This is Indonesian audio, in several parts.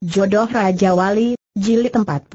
Jodoh Raja Wali, Jilid 43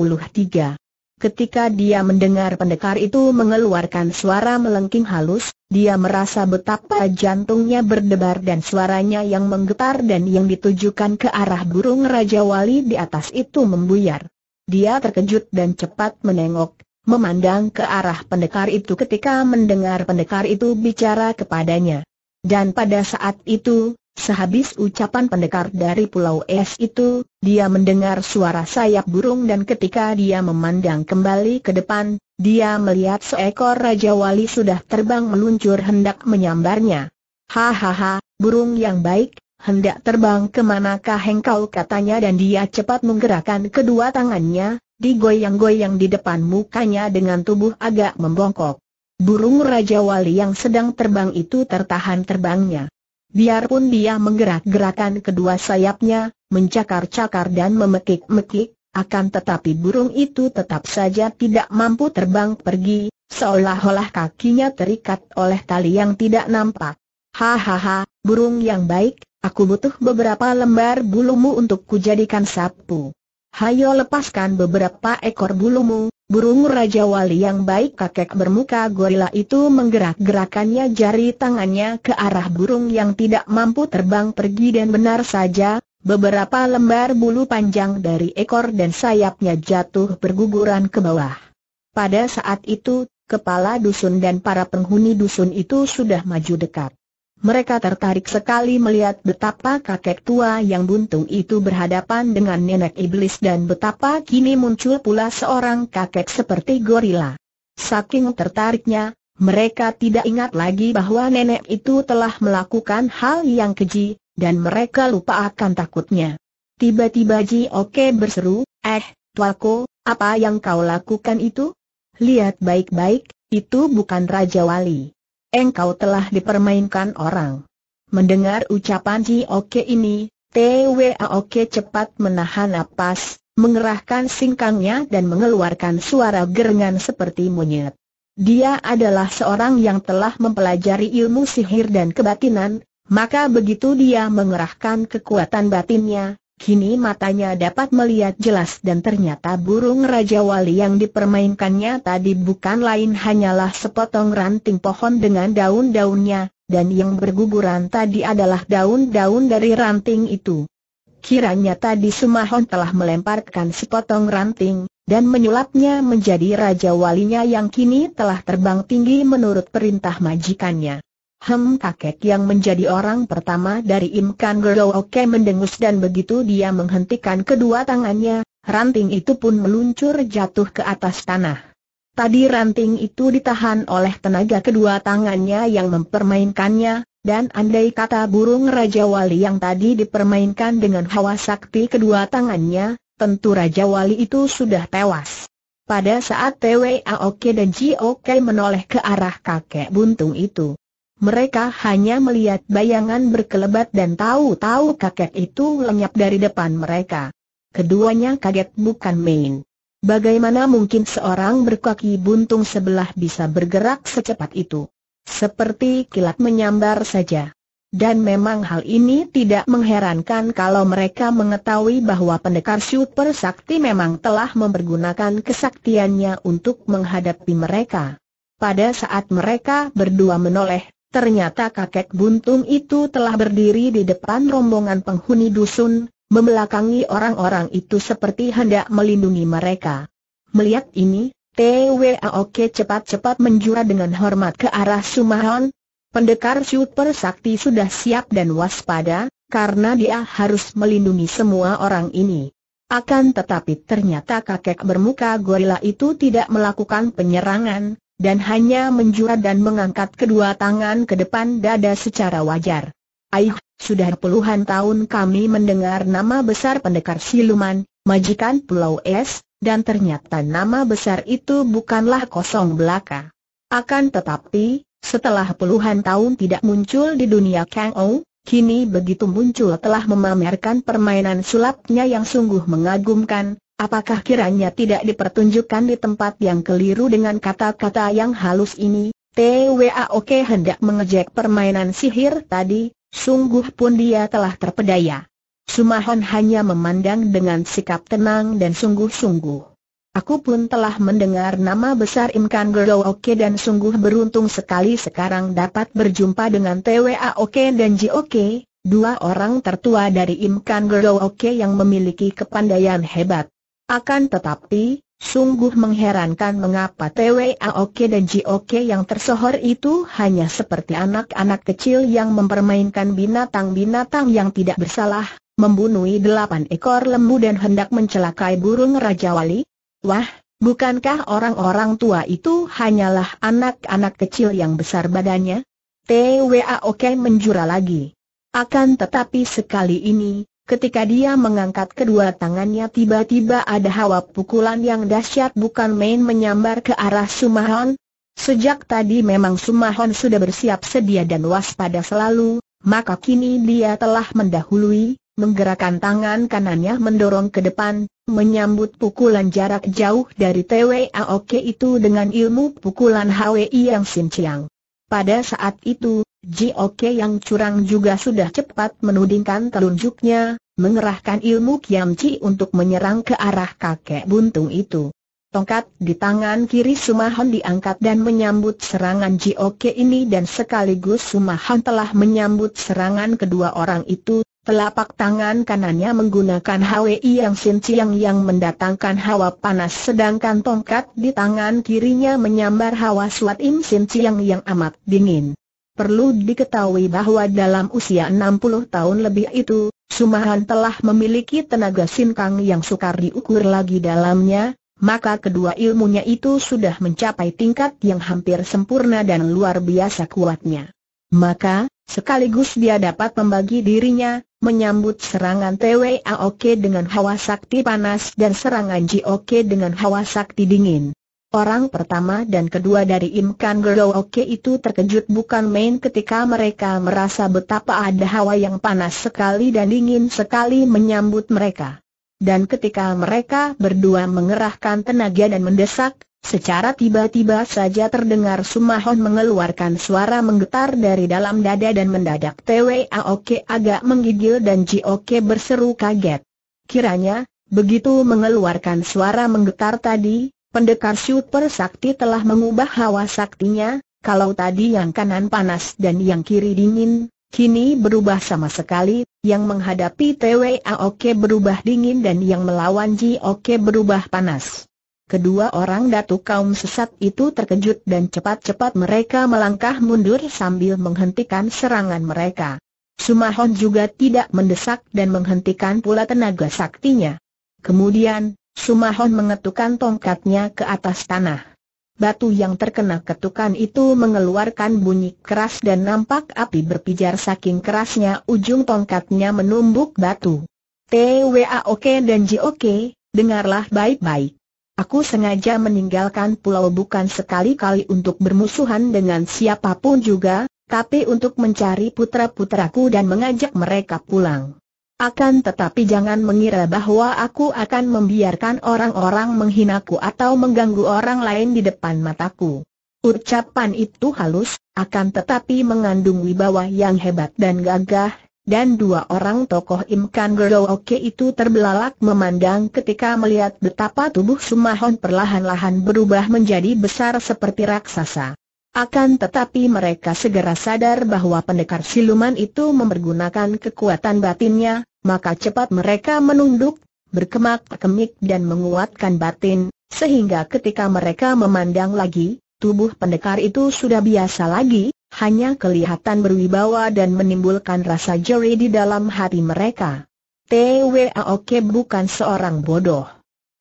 Ketika dia mendengar pendekar itu mengeluarkan suara melengking halus, dia merasa betapa jantungnya berdebar dan suaranya yang menggetar dan yang ditujukan ke arah burung Raja Wali di atas itu membuyar. Dia terkejut dan cepat menengok, memandang ke arah pendekar itu ketika mendengar pendekar itu bicara kepadanya. Dan pada saat itu, Sehabis ucapan pendekar dari Pulau Es itu, dia mendengar suara sayap burung dan ketika dia memandang kembali ke depan, dia melihat seekor Raja Wali sudah terbang meluncur hendak menyambarnya. Hahaha, burung yang baik, hendak terbang kemanakah engkau katanya dan dia cepat menggerakkan kedua tangannya, digoyang-goyang di depan mukanya dengan tubuh agak membongkok. Burung Raja Wali yang sedang terbang itu tertahan terbangnya. Biarpun dia menggerak-gerakan kedua sayapnya, mencakar-cakar dan memekik-mekik, akan tetapi burung itu tetap saja tidak mampu terbang pergi, seolah-olah kakinya terikat oleh tali yang tidak nampak. Hahaha, burung yang baik, aku butuh beberapa lembar bulumu untuk kujadikan sapu. Hayo lepaskan beberapa ekor bulumu, Burung Raja Wali yang baik kakek bermuka gorila itu menggerak-gerakannya jari tangannya ke arah burung yang tidak mampu terbang pergi dan benar saja, beberapa lembar bulu panjang dari ekor dan sayapnya jatuh berguguran ke bawah. Pada saat itu, kepala dusun dan para penghuni dusun itu sudah maju dekat. Mereka tertarik sekali melihat betapa kakek tua yang buntung itu berhadapan dengan nenek iblis dan betapa kini muncul pula seorang kakek seperti gorila. Saking tertariknya, mereka tidak ingat lagi bahwa nenek itu telah melakukan hal yang keji, dan mereka lupa akan takutnya. Tiba-tiba Ji Oke berseru, eh, tuaku, apa yang kau lakukan itu? Lihat baik-baik, itu bukan Raja Wali engkau telah dipermainkan orang. Mendengar ucapan Ji Oke ini, TWA Oke cepat menahan napas, mengerahkan singkangnya dan mengeluarkan suara gerengan seperti monyet. Dia adalah seorang yang telah mempelajari ilmu sihir dan kebatinan, maka begitu dia mengerahkan kekuatan batinnya, Kini matanya dapat melihat jelas dan ternyata burung Raja Wali yang dipermainkannya tadi bukan lain hanyalah sepotong ranting pohon dengan daun-daunnya, dan yang berguguran tadi adalah daun-daun dari ranting itu. Kiranya tadi Sumahon telah melemparkan sepotong ranting, dan menyulapnya menjadi Raja Walinya yang kini telah terbang tinggi menurut perintah majikannya. Hem kakek yang menjadi orang pertama dari Imkan Oke mendengus dan begitu dia menghentikan kedua tangannya, ranting itu pun meluncur jatuh ke atas tanah. Tadi ranting itu ditahan oleh tenaga kedua tangannya yang mempermainkannya, dan andai kata burung Raja Wali yang tadi dipermainkan dengan hawa sakti kedua tangannya, tentu Raja Wali itu sudah tewas. Pada saat TWAOK dan JOK menoleh ke arah kakek buntung itu mereka hanya melihat bayangan berkelebat dan tahu-tahu kakek itu lenyap dari depan mereka. Keduanya kaget bukan main. Bagaimana mungkin seorang berkaki buntung sebelah bisa bergerak secepat itu? Seperti kilat menyambar saja. Dan memang hal ini tidak mengherankan kalau mereka mengetahui bahwa pendekar super sakti memang telah mempergunakan kesaktiannya untuk menghadapi mereka. Pada saat mereka berdua menoleh, Ternyata kakek buntung itu telah berdiri di depan rombongan penghuni dusun, membelakangi orang-orang itu seperti hendak melindungi mereka. Melihat ini, TWAOK cepat-cepat menjura dengan hormat ke arah Sumahon. Pendekar super sakti sudah siap dan waspada, karena dia harus melindungi semua orang ini. Akan tetapi ternyata kakek bermuka gorila itu tidak melakukan penyerangan, dan hanya menjual dan mengangkat kedua tangan ke depan dada secara wajar. Aih, sudah puluhan tahun kami mendengar nama besar pendekar siluman, majikan Pulau Es, dan ternyata nama besar itu bukanlah kosong belaka. Akan tetapi, setelah puluhan tahun tidak muncul di dunia Kang Ou, kini begitu muncul telah memamerkan permainan sulapnya yang sungguh mengagumkan, Apakah kiranya tidak dipertunjukkan di tempat yang keliru dengan kata-kata yang halus ini? TWA Oke hendak mengejek permainan sihir tadi, sungguh pun dia telah terpedaya. Sumahan hanya memandang dengan sikap tenang dan sungguh-sungguh. Aku pun telah mendengar nama besar Imkan Gerdo Oke dan sungguh beruntung sekali sekarang dapat berjumpa dengan TWA Oke dan Ji Oke, dua orang tertua dari Imkan Gerdo Oke yang memiliki kepandaian hebat. Akan tetapi, Sungguh mengherankan mengapa TWA dan Ji Oke yang tersohor itu hanya seperti anak-anak kecil yang mempermainkan binatang-binatang yang tidak bersalah, membunuh delapan ekor lembu dan hendak mencelakai burung Raja Wali. Wah, bukankah orang-orang tua itu hanyalah anak-anak kecil yang besar badannya? TWA Oke menjura lagi. Akan tetapi sekali ini, Ketika dia mengangkat kedua tangannya tiba-tiba ada hawa pukulan yang dahsyat bukan main menyambar ke arah Sumahon. Sejak tadi memang Sumahon sudah bersiap sedia dan waspada selalu, maka kini dia telah mendahului, menggerakkan tangan kanannya mendorong ke depan, menyambut pukulan jarak jauh dari TWAOK itu dengan ilmu pukulan HWI yang sinciang. Pada saat itu, Jok yang curang juga sudah cepat menudingkan telunjuknya, mengerahkan ilmu Kiam Ji untuk menyerang ke arah kakek buntung itu. Tongkat di tangan kiri Sumahon diangkat dan menyambut serangan Jok ini dan sekaligus Sumahon telah menyambut serangan kedua orang itu, telapak tangan kanannya menggunakan HWI yang sinciang yang mendatangkan hawa panas sedangkan tongkat di tangan kirinya menyambar hawa suat im sinciang yang amat dingin. Perlu diketahui bahwa dalam usia 60 tahun lebih itu, Sumahan telah memiliki tenaga sinkang yang sukar diukur lagi dalamnya, maka kedua ilmunya itu sudah mencapai tingkat yang hampir sempurna dan luar biasa kuatnya. Maka, sekaligus dia dapat membagi dirinya, menyambut serangan TWAOK dengan hawa sakti panas dan serangan JOK dengan hawa sakti dingin. Orang pertama dan kedua dari Im Kan Oke itu terkejut bukan main ketika mereka merasa betapa ada hawa yang panas sekali dan dingin sekali menyambut mereka. Dan ketika mereka berdua mengerahkan tenaga dan mendesak, secara tiba-tiba saja terdengar Sumahon mengeluarkan suara menggetar dari dalam dada dan mendadak Oke agak menggigil dan Ji Oke berseru kaget. Kiranya, begitu mengeluarkan suara menggetar tadi, Pendekar super sakti telah mengubah hawa saktinya, kalau tadi yang kanan panas dan yang kiri dingin, kini berubah sama sekali, yang menghadapi TWA Oke berubah dingin dan yang melawan Ji Oke berubah panas. Kedua orang datu kaum sesat itu terkejut dan cepat-cepat mereka melangkah mundur sambil menghentikan serangan mereka. Sumahon juga tidak mendesak dan menghentikan pula tenaga saktinya. Kemudian, Sumahon mengetukkan tongkatnya ke atas tanah. Batu yang terkena ketukan itu mengeluarkan bunyi keras dan nampak api berpijar saking kerasnya ujung tongkatnya menumbuk batu. TWA oke dan J oke, dengarlah baik-baik. Aku sengaja meninggalkan pulau bukan sekali-kali untuk bermusuhan dengan siapapun juga, tapi untuk mencari putra-putraku dan mengajak mereka pulang. Akan tetapi jangan mengira bahwa aku akan membiarkan orang-orang menghinaku atau mengganggu orang lain di depan mataku. Ucapan itu halus, akan tetapi mengandung wibawa yang hebat dan gagah, dan dua orang tokoh Imkan Gerooke itu terbelalak memandang ketika melihat betapa tubuh Sumahon perlahan-lahan berubah menjadi besar seperti raksasa. Akan tetapi mereka segera sadar bahwa pendekar siluman itu mempergunakan kekuatan batinnya, maka cepat mereka menunduk, berkemak-kemik dan menguatkan batin, sehingga ketika mereka memandang lagi, tubuh pendekar itu sudah biasa lagi, hanya kelihatan berwibawa dan menimbulkan rasa jeri di dalam hati mereka. T.W.A.O.K. bukan seorang bodoh.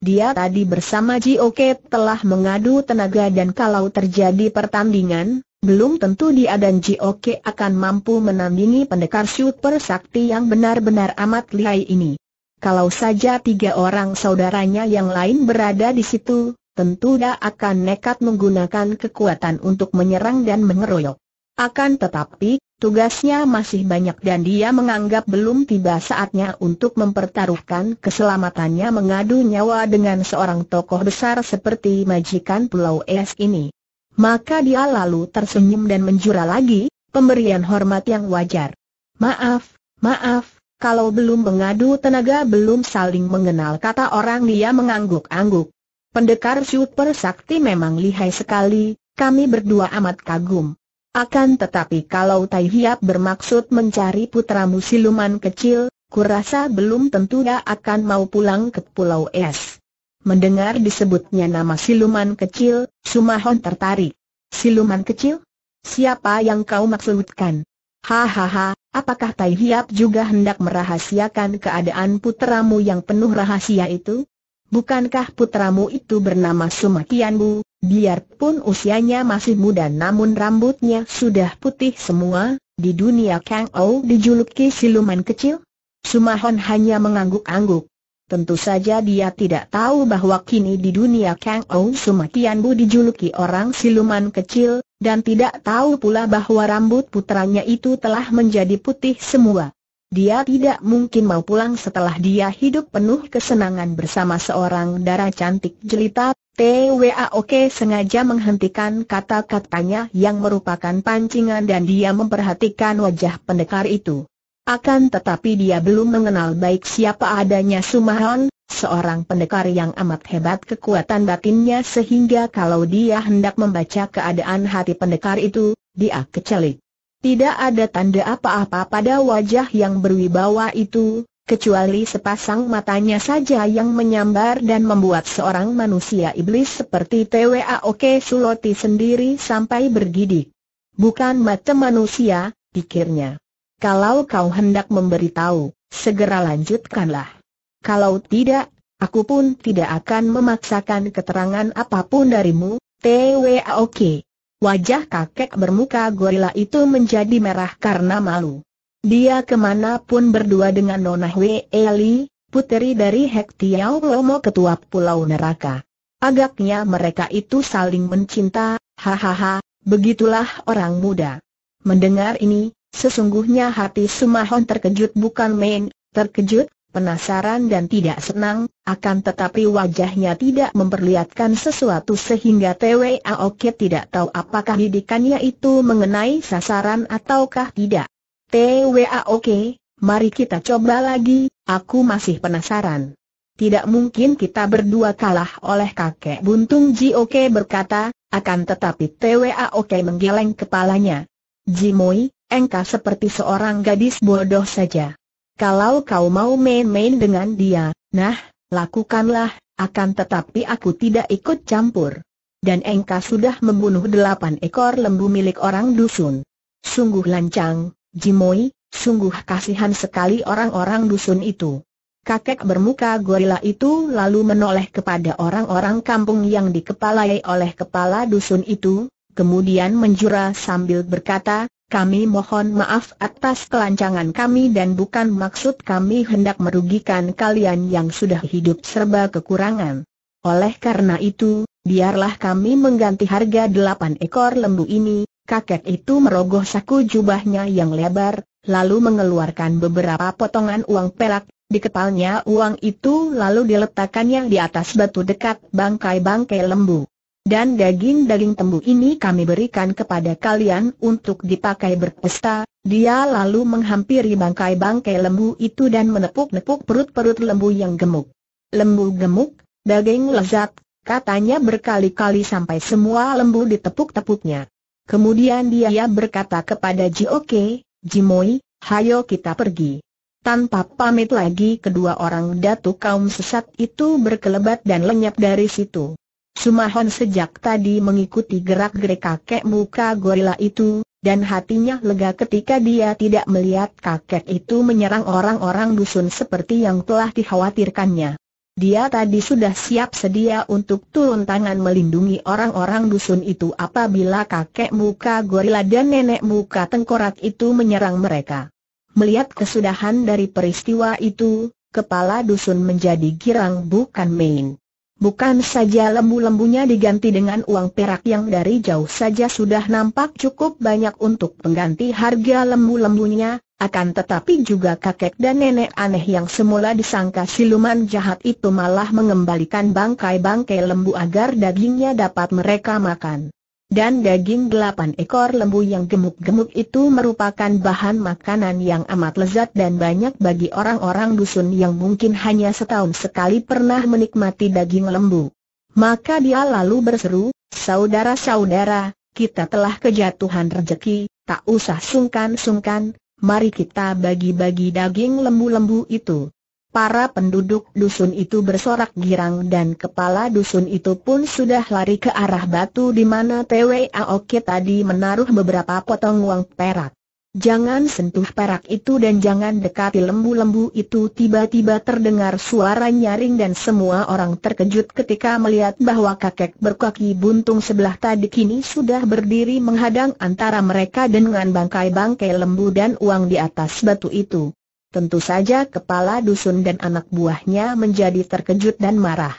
Dia tadi bersama Ji Oke telah mengadu tenaga dan kalau terjadi pertandingan, belum tentu dia dan Ji Jioke akan mampu menandingi pendekar super sakti yang benar-benar amat lihai ini. Kalau saja tiga orang saudaranya yang lain berada di situ, tentu dia akan nekat menggunakan kekuatan untuk menyerang dan mengeroyok. Akan tetapi, Tugasnya masih banyak dan dia menganggap belum tiba saatnya untuk mempertaruhkan keselamatannya mengadu nyawa dengan seorang tokoh besar seperti majikan Pulau Es ini. Maka dia lalu tersenyum dan menjura lagi, pemberian hormat yang wajar. Maaf, maaf, kalau belum mengadu tenaga belum saling mengenal kata orang dia mengangguk-angguk. Pendekar super sakti memang lihai sekali, kami berdua amat kagum. Akan tetapi kalau Tai Hiap bermaksud mencari putramu siluman kecil, kurasa belum tentu dia akan mau pulang ke Pulau Es. Mendengar disebutnya nama siluman kecil, Sumahon tertarik. Siluman kecil? Siapa yang kau maksudkan? Hahaha, apakah Tai Hiap juga hendak merahasiakan keadaan putramu yang penuh rahasia itu? Bukankah putramu itu bernama Sumakianbu? biarpun usianya masih muda namun rambutnya sudah putih semua, di dunia Kang Ou dijuluki siluman kecil? Sumahon hanya mengangguk-angguk. Tentu saja dia tidak tahu bahwa kini di dunia Kang Ou Sumakianbu dijuluki orang siluman kecil, dan tidak tahu pula bahwa rambut putranya itu telah menjadi putih semua. Dia tidak mungkin mau pulang setelah dia hidup penuh kesenangan bersama seorang darah cantik jelita. TWA Oke sengaja menghentikan kata-katanya yang merupakan pancingan dan dia memperhatikan wajah pendekar itu. Akan tetapi dia belum mengenal baik siapa adanya Sumahon, seorang pendekar yang amat hebat kekuatan batinnya sehingga kalau dia hendak membaca keadaan hati pendekar itu, dia kecelik. Tidak ada tanda apa-apa pada wajah yang berwibawa itu, kecuali sepasang matanya saja yang menyambar dan membuat seorang manusia iblis seperti TWA Oke Suloti sendiri sampai bergidik. Bukan mata manusia, pikirnya. Kalau kau hendak memberitahu, segera lanjutkanlah. Kalau tidak, aku pun tidak akan memaksakan keterangan apapun darimu, TWA Oke. Wajah kakek bermuka gorila itu menjadi merah karena malu. Dia kemana pun berdua dengan Nona Hwe Eli, puteri dari Hek Tiao Lomo ketua Pulau Neraka. Agaknya mereka itu saling mencinta, hahaha, begitulah orang muda. Mendengar ini, sesungguhnya hati Sumahon terkejut bukan main, terkejut penasaran dan tidak senang, akan tetapi wajahnya tidak memperlihatkan sesuatu sehingga TWA Oke tidak tahu apakah didikannya itu mengenai sasaran ataukah tidak. TWA Oke, mari kita coba lagi, aku masih penasaran. Tidak mungkin kita berdua kalah oleh kakek buntung Ji Oke berkata, akan tetapi TWA Oke menggeleng kepalanya. Ji Moi, engkau seperti seorang gadis bodoh saja. Kalau kau mau main-main dengan dia, nah, lakukanlah, akan tetapi aku tidak ikut campur. Dan engkau sudah membunuh delapan ekor lembu milik orang dusun. Sungguh lancang, Jimoy. sungguh kasihan sekali orang-orang dusun itu. Kakek bermuka gorila itu lalu menoleh kepada orang-orang kampung yang dikepalai oleh kepala dusun itu, kemudian menjura sambil berkata, kami mohon maaf atas kelancangan kami dan bukan maksud kami hendak merugikan kalian yang sudah hidup serba kekurangan. Oleh karena itu, biarlah kami mengganti harga delapan ekor lembu ini, kakek itu merogoh saku jubahnya yang lebar, lalu mengeluarkan beberapa potongan uang pelak. di kepalnya uang itu lalu diletakkannya di atas batu dekat bangkai-bangkai lembu. Dan daging-daging tembu ini kami berikan kepada kalian untuk dipakai berpesta. Dia lalu menghampiri bangkai-bangkai lembu itu dan menepuk-nepuk perut-perut lembu yang gemuk. Lembu gemuk, daging lezat, katanya berkali-kali sampai semua lembu ditepuk-tepuknya. Kemudian dia berkata kepada Jioke, Jimoi, hayo kita pergi. Tanpa pamit lagi kedua orang datu kaum sesat itu berkelebat dan lenyap dari situ. Sumahon sejak tadi mengikuti gerak-gerik kakek muka gorila itu, dan hatinya lega ketika dia tidak melihat kakek itu menyerang orang-orang dusun seperti yang telah dikhawatirkannya. Dia tadi sudah siap sedia untuk turun tangan melindungi orang-orang dusun itu apabila kakek muka gorila dan nenek muka tengkorak itu menyerang mereka. Melihat kesudahan dari peristiwa itu, kepala dusun menjadi girang bukan main. Bukan saja lembu-lembunya diganti dengan uang perak yang dari jauh saja sudah nampak cukup banyak untuk pengganti harga lembu-lembunya, akan tetapi juga kakek dan nenek aneh yang semula disangka siluman jahat itu malah mengembalikan bangkai-bangkai lembu agar dagingnya dapat mereka makan. Dan daging delapan ekor lembu yang gemuk-gemuk itu merupakan bahan makanan yang amat lezat dan banyak bagi orang-orang dusun yang mungkin hanya setahun sekali pernah menikmati daging lembu. Maka dia lalu berseru, saudara-saudara, kita telah kejatuhan rejeki, tak usah sungkan-sungkan, mari kita bagi-bagi daging lembu-lembu itu. Para penduduk dusun itu bersorak girang dan kepala dusun itu pun sudah lari ke arah batu di mana TWA Oke tadi menaruh beberapa potong uang perak. Jangan sentuh perak itu dan jangan dekati lembu-lembu itu tiba-tiba terdengar suara nyaring dan semua orang terkejut ketika melihat bahwa kakek berkaki buntung sebelah tadi kini sudah berdiri menghadang antara mereka dengan bangkai-bangkai lembu dan uang di atas batu itu. Tentu saja kepala dusun dan anak buahnya menjadi terkejut dan marah.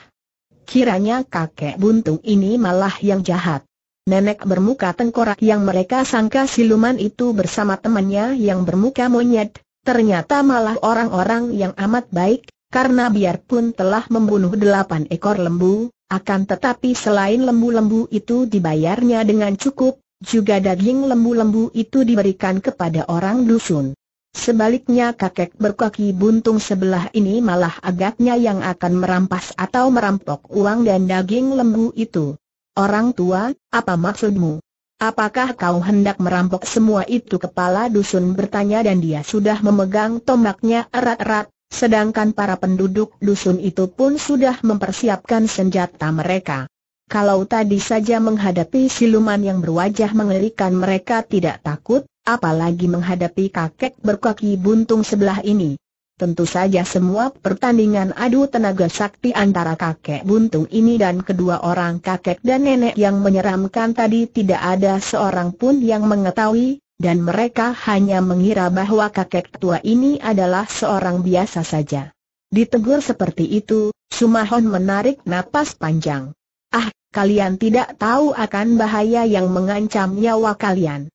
Kiranya kakek buntung ini malah yang jahat. Nenek bermuka tengkorak yang mereka sangka siluman itu bersama temannya yang bermuka monyet, ternyata malah orang-orang yang amat baik, karena biarpun telah membunuh delapan ekor lembu, akan tetapi selain lembu-lembu itu dibayarnya dengan cukup, juga daging lembu-lembu itu diberikan kepada orang dusun. Sebaliknya kakek berkaki buntung sebelah ini malah agaknya yang akan merampas atau merampok uang dan daging lembu itu. Orang tua, apa maksudmu? Apakah kau hendak merampok semua itu kepala dusun bertanya dan dia sudah memegang tombaknya erat-erat, sedangkan para penduduk dusun itu pun sudah mempersiapkan senjata mereka. Kalau tadi saja menghadapi siluman yang berwajah mengerikan mereka tidak takut, apalagi menghadapi kakek berkaki buntung sebelah ini. Tentu saja semua pertandingan adu tenaga sakti antara kakek buntung ini dan kedua orang kakek dan nenek yang menyeramkan tadi tidak ada seorang pun yang mengetahui, dan mereka hanya mengira bahwa kakek tua ini adalah seorang biasa saja. Ditegur seperti itu, Sumahon menarik napas panjang. Ah, kalian tidak tahu akan bahaya yang mengancam nyawa kalian.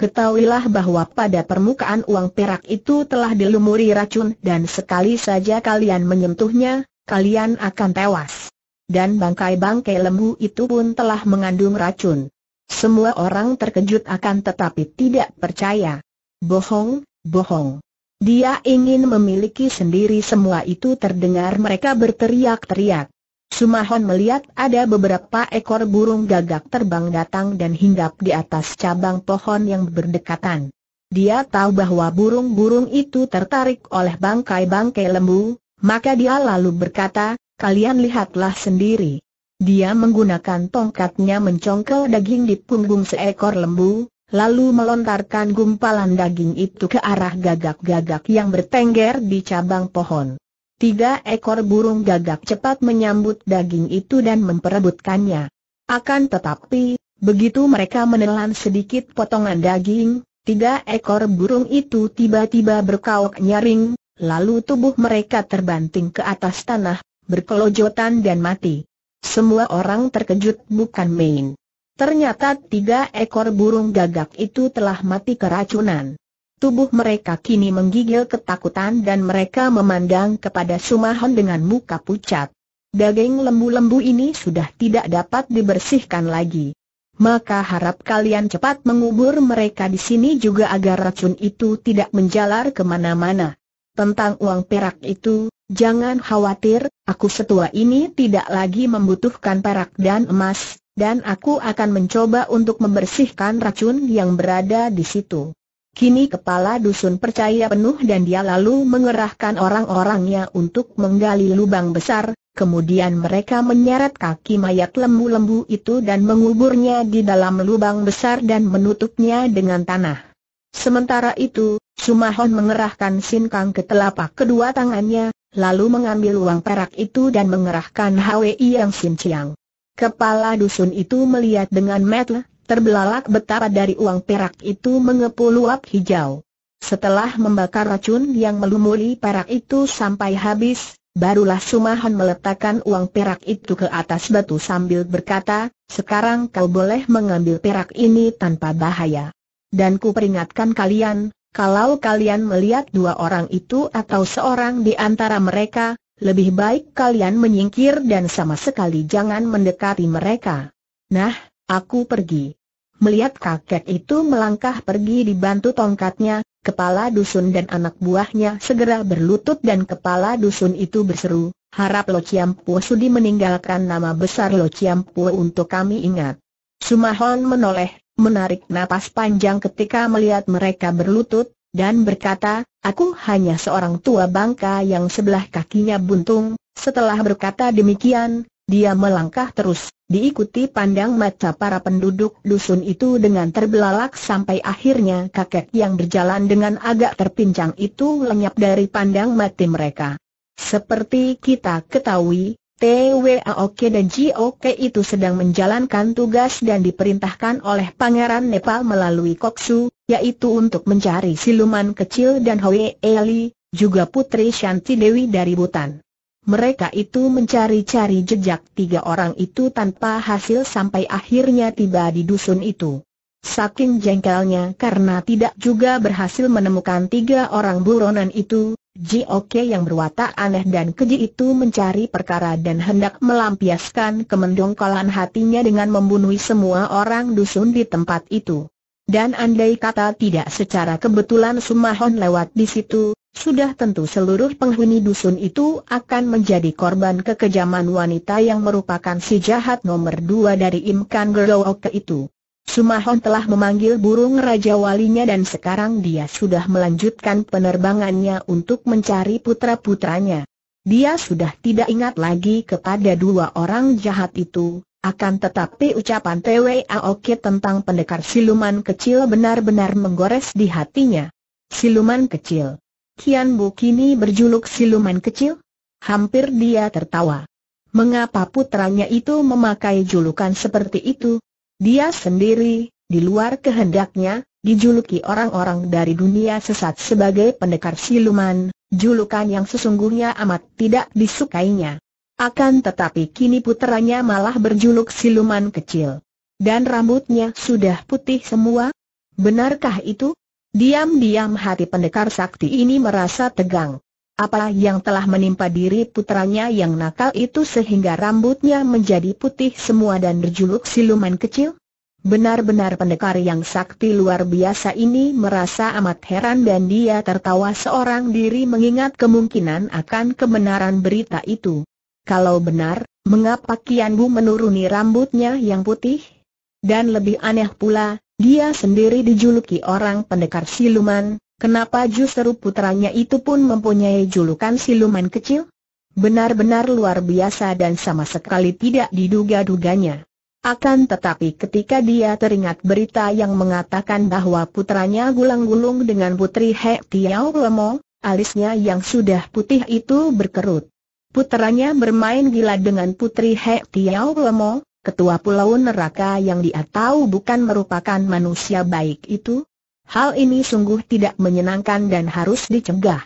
Ketahuilah bahwa pada permukaan uang perak itu telah dilumuri racun dan sekali saja kalian menyentuhnya, kalian akan tewas. Dan bangkai-bangkai lembu itu pun telah mengandung racun. Semua orang terkejut akan tetapi tidak percaya. Bohong, bohong. Dia ingin memiliki sendiri semua itu terdengar mereka berteriak-teriak. Sumahon melihat ada beberapa ekor burung gagak terbang datang dan hinggap di atas cabang pohon yang berdekatan. Dia tahu bahwa burung-burung itu tertarik oleh bangkai-bangkai lembu, maka dia lalu berkata, kalian lihatlah sendiri. Dia menggunakan tongkatnya mencongkel daging di punggung seekor lembu, lalu melontarkan gumpalan daging itu ke arah gagak-gagak yang bertengger di cabang pohon. Tiga ekor burung gagak cepat menyambut daging itu dan memperebutkannya. Akan tetapi, begitu mereka menelan sedikit potongan daging, tiga ekor burung itu tiba-tiba berkauk nyaring, lalu tubuh mereka terbanting ke atas tanah, berkelojotan dan mati. Semua orang terkejut bukan main. Ternyata tiga ekor burung gagak itu telah mati keracunan. Tubuh mereka kini menggigil ketakutan dan mereka memandang kepada Sumahon dengan muka pucat. Daging lembu-lembu ini sudah tidak dapat dibersihkan lagi. Maka harap kalian cepat mengubur mereka di sini juga agar racun itu tidak menjalar kemana-mana. Tentang uang perak itu, jangan khawatir, aku setua ini tidak lagi membutuhkan perak dan emas, dan aku akan mencoba untuk membersihkan racun yang berada di situ. Kini kepala dusun percaya penuh dan dia lalu mengerahkan orang-orangnya untuk menggali lubang besar, kemudian mereka menyeret kaki mayat lembu-lembu itu dan menguburnya di dalam lubang besar dan menutupnya dengan tanah. Sementara itu, Sumahon mengerahkan sinkang ke telapak kedua tangannya, lalu mengambil uang perak itu dan mengerahkan HWI yang sinciang. Kepala dusun itu melihat dengan metel, Terbelalak betapa dari uang perak itu mengepul uap hijau. Setelah membakar racun yang melumuri perak itu sampai habis, barulah Sumahan meletakkan uang perak itu ke atas batu sambil berkata, sekarang kau boleh mengambil perak ini tanpa bahaya. Dan ku peringatkan kalian, kalau kalian melihat dua orang itu atau seorang di antara mereka, lebih baik kalian menyingkir dan sama sekali jangan mendekati mereka. Nah, aku pergi. Melihat kakek itu melangkah pergi dibantu tongkatnya, kepala dusun dan anak buahnya segera berlutut dan kepala dusun itu berseru, harap Lo Chiampu sudi meninggalkan nama besar Lo Chiampu untuk kami ingat. Sumahon menoleh, menarik napas panjang ketika melihat mereka berlutut, dan berkata, aku hanya seorang tua bangka yang sebelah kakinya buntung, setelah berkata demikian, dia melangkah terus, diikuti pandang mata para penduduk dusun itu dengan terbelalak sampai akhirnya kakek yang berjalan dengan agak terpincang itu lenyap dari pandang mata mereka. Seperti kita ketahui, TWAOK dan JOK itu sedang menjalankan tugas dan diperintahkan oleh Pangeran Nepal melalui Koksu, yaitu untuk mencari siluman kecil dan Hoe Eli, juga Putri Shanti Dewi dari Butan mereka itu mencari-cari jejak tiga orang itu tanpa hasil sampai akhirnya tiba di dusun itu. Saking jengkelnya karena tidak juga berhasil menemukan tiga orang buronan itu, Ji Oke yang berwatak aneh dan keji itu mencari perkara dan hendak melampiaskan kemendongkolan hatinya dengan membunuh semua orang dusun di tempat itu. Dan andai kata tidak secara kebetulan Sumahon lewat di situ, sudah tentu seluruh penghuni dusun itu akan menjadi korban kekejaman wanita yang merupakan si jahat nomor dua dari Imkan Gerooke itu. Sumahon telah memanggil burung Raja Walinya dan sekarang dia sudah melanjutkan penerbangannya untuk mencari putra-putranya. Dia sudah tidak ingat lagi kepada dua orang jahat itu, akan tetapi ucapan TWAOK tentang pendekar siluman kecil benar-benar menggores di hatinya. Siluman kecil. Kian Bu kini berjuluk siluman kecil? Hampir dia tertawa. Mengapa putranya itu memakai julukan seperti itu? Dia sendiri, di luar kehendaknya, dijuluki orang-orang dari dunia sesat sebagai pendekar siluman, julukan yang sesungguhnya amat tidak disukainya. Akan tetapi kini putranya malah berjuluk siluman kecil. Dan rambutnya sudah putih semua? Benarkah itu? Diam-diam hati pendekar sakti ini merasa tegang. Apa yang telah menimpa diri putranya yang nakal itu sehingga rambutnya menjadi putih semua dan berjuluk siluman kecil? Benar-benar pendekar yang sakti luar biasa ini merasa amat heran dan dia tertawa seorang diri mengingat kemungkinan akan kebenaran berita itu. Kalau benar, mengapa Kian Bu menuruni rambutnya yang putih? Dan lebih aneh pula, dia sendiri dijuluki orang pendekar siluman, kenapa justru putranya itu pun mempunyai julukan siluman kecil? Benar-benar luar biasa dan sama sekali tidak diduga-duganya. Akan tetapi ketika dia teringat berita yang mengatakan bahwa putranya gulang-gulung dengan putri He Tiao Lemo, alisnya yang sudah putih itu berkerut. Putranya bermain gila dengan putri He Tiao Lemo, ketua pulau neraka yang dia tahu bukan merupakan manusia baik itu? Hal ini sungguh tidak menyenangkan dan harus dicegah.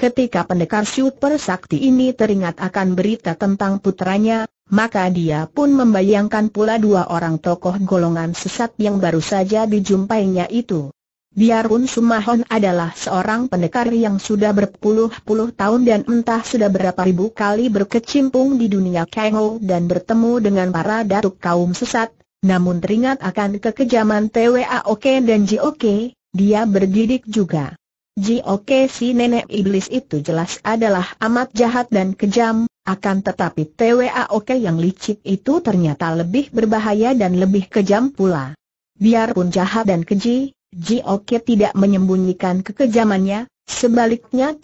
Ketika pendekar super sakti ini teringat akan berita tentang putranya, maka dia pun membayangkan pula dua orang tokoh golongan sesat yang baru saja dijumpainya itu. Biarpun Sumahon adalah seorang pendekar yang sudah berpuluh-puluh tahun dan entah sudah berapa ribu kali berkecimpung di dunia Kengo dan bertemu dengan para datuk kaum sesat, namun teringat akan kekejaman TWA Oke dan JOK, dia bergidik juga. JOK si nenek iblis itu jelas adalah amat jahat dan kejam, akan tetapi TWA Oke yang licik itu ternyata lebih berbahaya dan lebih kejam pula. Biarpun jahat dan keji, Oke tidak menyembunyikan kekejamannya, sebaliknya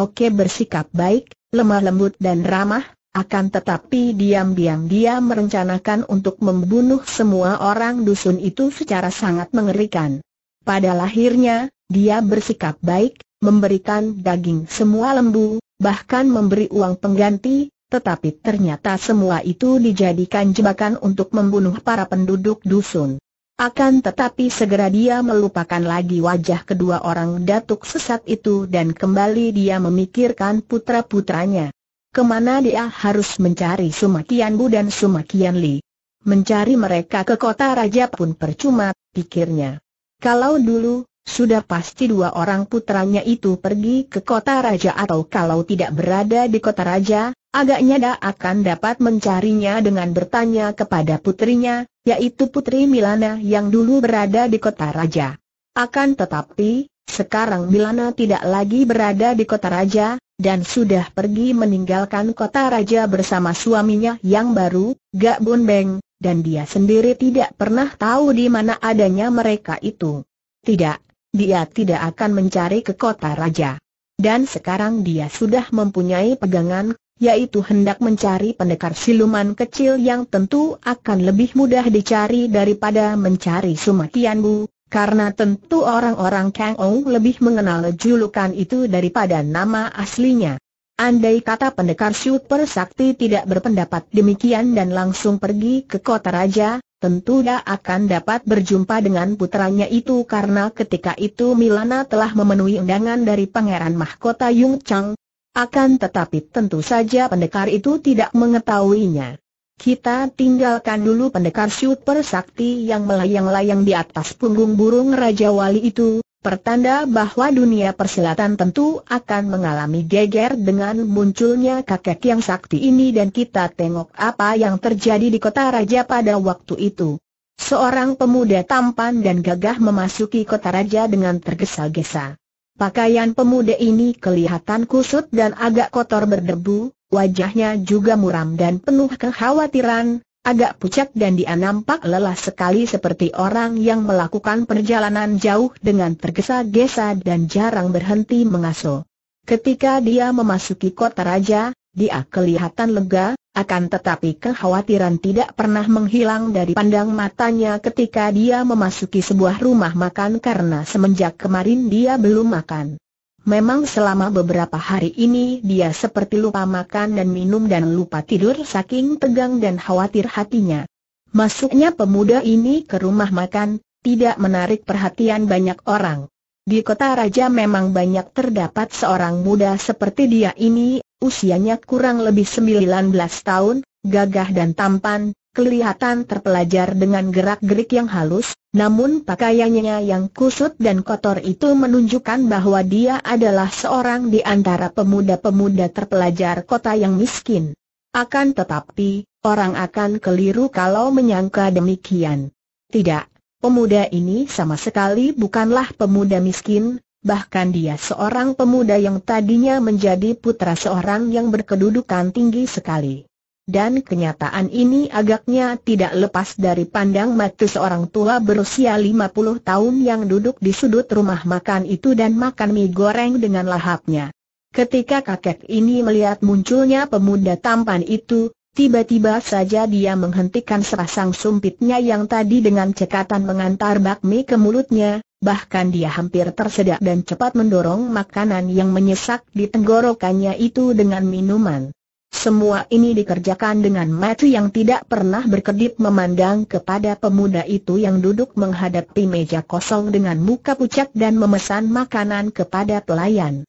Oke bersikap baik, lemah lembut dan ramah, akan tetapi diam-diam dia merencanakan untuk membunuh semua orang dusun itu secara sangat mengerikan. Pada lahirnya, dia bersikap baik, memberikan daging semua lembu, bahkan memberi uang pengganti, tetapi ternyata semua itu dijadikan jebakan untuk membunuh para penduduk dusun. Akan tetapi segera dia melupakan lagi wajah kedua orang datuk sesat itu dan kembali dia memikirkan putra-putranya. Kemana dia harus mencari Sumakian Bu dan Sumakian Li. Mencari mereka ke kota raja pun percuma, pikirnya. Kalau dulu, sudah pasti dua orang putranya itu pergi ke kota raja atau kalau tidak berada di kota raja, agaknya dia akan dapat mencarinya dengan bertanya kepada putrinya, yaitu putri Milana yang dulu berada di kota raja. Akan tetapi, sekarang Milana tidak lagi berada di kota raja, dan sudah pergi meninggalkan kota raja bersama suaminya yang baru, Gak Bun Beng, dan dia sendiri tidak pernah tahu di mana adanya mereka itu. Tidak, dia tidak akan mencari ke kota raja. Dan sekarang dia sudah mempunyai pegangan, yaitu hendak mencari pendekar siluman kecil yang tentu akan lebih mudah dicari daripada mencari Sumatian Bu, karena tentu orang-orang Kang Ong lebih mengenal julukan itu daripada nama aslinya. Andai kata pendekar super sakti tidak berpendapat demikian dan langsung pergi ke kota raja, tentu dia akan dapat berjumpa dengan putranya itu karena ketika itu Milana telah memenuhi undangan dari Pangeran Mahkota Yung Chang. Akan tetapi tentu saja pendekar itu tidak mengetahuinya. Kita tinggalkan dulu pendekar super sakti yang melayang-layang di atas punggung burung Raja Wali itu, Pertanda bahwa dunia persilatan tentu akan mengalami geger dengan munculnya kakek yang sakti ini dan kita tengok apa yang terjadi di kota raja pada waktu itu. Seorang pemuda tampan dan gagah memasuki kota raja dengan tergesa-gesa. Pakaian pemuda ini kelihatan kusut dan agak kotor berdebu, wajahnya juga muram dan penuh kekhawatiran, agak pucat dan dia nampak lelah sekali seperti orang yang melakukan perjalanan jauh dengan tergesa-gesa dan jarang berhenti mengasuh. Ketika dia memasuki kota raja, dia kelihatan lega, akan tetapi kekhawatiran tidak pernah menghilang dari pandang matanya ketika dia memasuki sebuah rumah makan karena semenjak kemarin dia belum makan. Memang selama beberapa hari ini dia seperti lupa makan dan minum dan lupa tidur saking tegang dan khawatir hatinya. Masuknya pemuda ini ke rumah makan, tidak menarik perhatian banyak orang. Di kota raja memang banyak terdapat seorang muda seperti dia ini, usianya kurang lebih 19 tahun, gagah dan tampan, kelihatan terpelajar dengan gerak-gerik yang halus, namun pakaiannya yang kusut dan kotor itu menunjukkan bahwa dia adalah seorang di antara pemuda-pemuda terpelajar kota yang miskin. Akan tetapi, orang akan keliru kalau menyangka demikian. Tidak, pemuda ini sama sekali bukanlah pemuda miskin, bahkan dia seorang pemuda yang tadinya menjadi putra seorang yang berkedudukan tinggi sekali. Dan kenyataan ini agaknya tidak lepas dari pandang mata seorang tua berusia 50 tahun yang duduk di sudut rumah makan itu dan makan mie goreng dengan lahapnya. Ketika kakek ini melihat munculnya pemuda tampan itu, Tiba-tiba saja dia menghentikan serasang sumpitnya yang tadi dengan cekatan mengantar bakmi ke mulutnya, bahkan dia hampir tersedak dan cepat mendorong makanan yang menyesak di tenggorokannya itu dengan minuman. Semua ini dikerjakan dengan mata yang tidak pernah berkedip memandang kepada pemuda itu yang duduk menghadapi meja kosong dengan muka pucat dan memesan makanan kepada pelayan.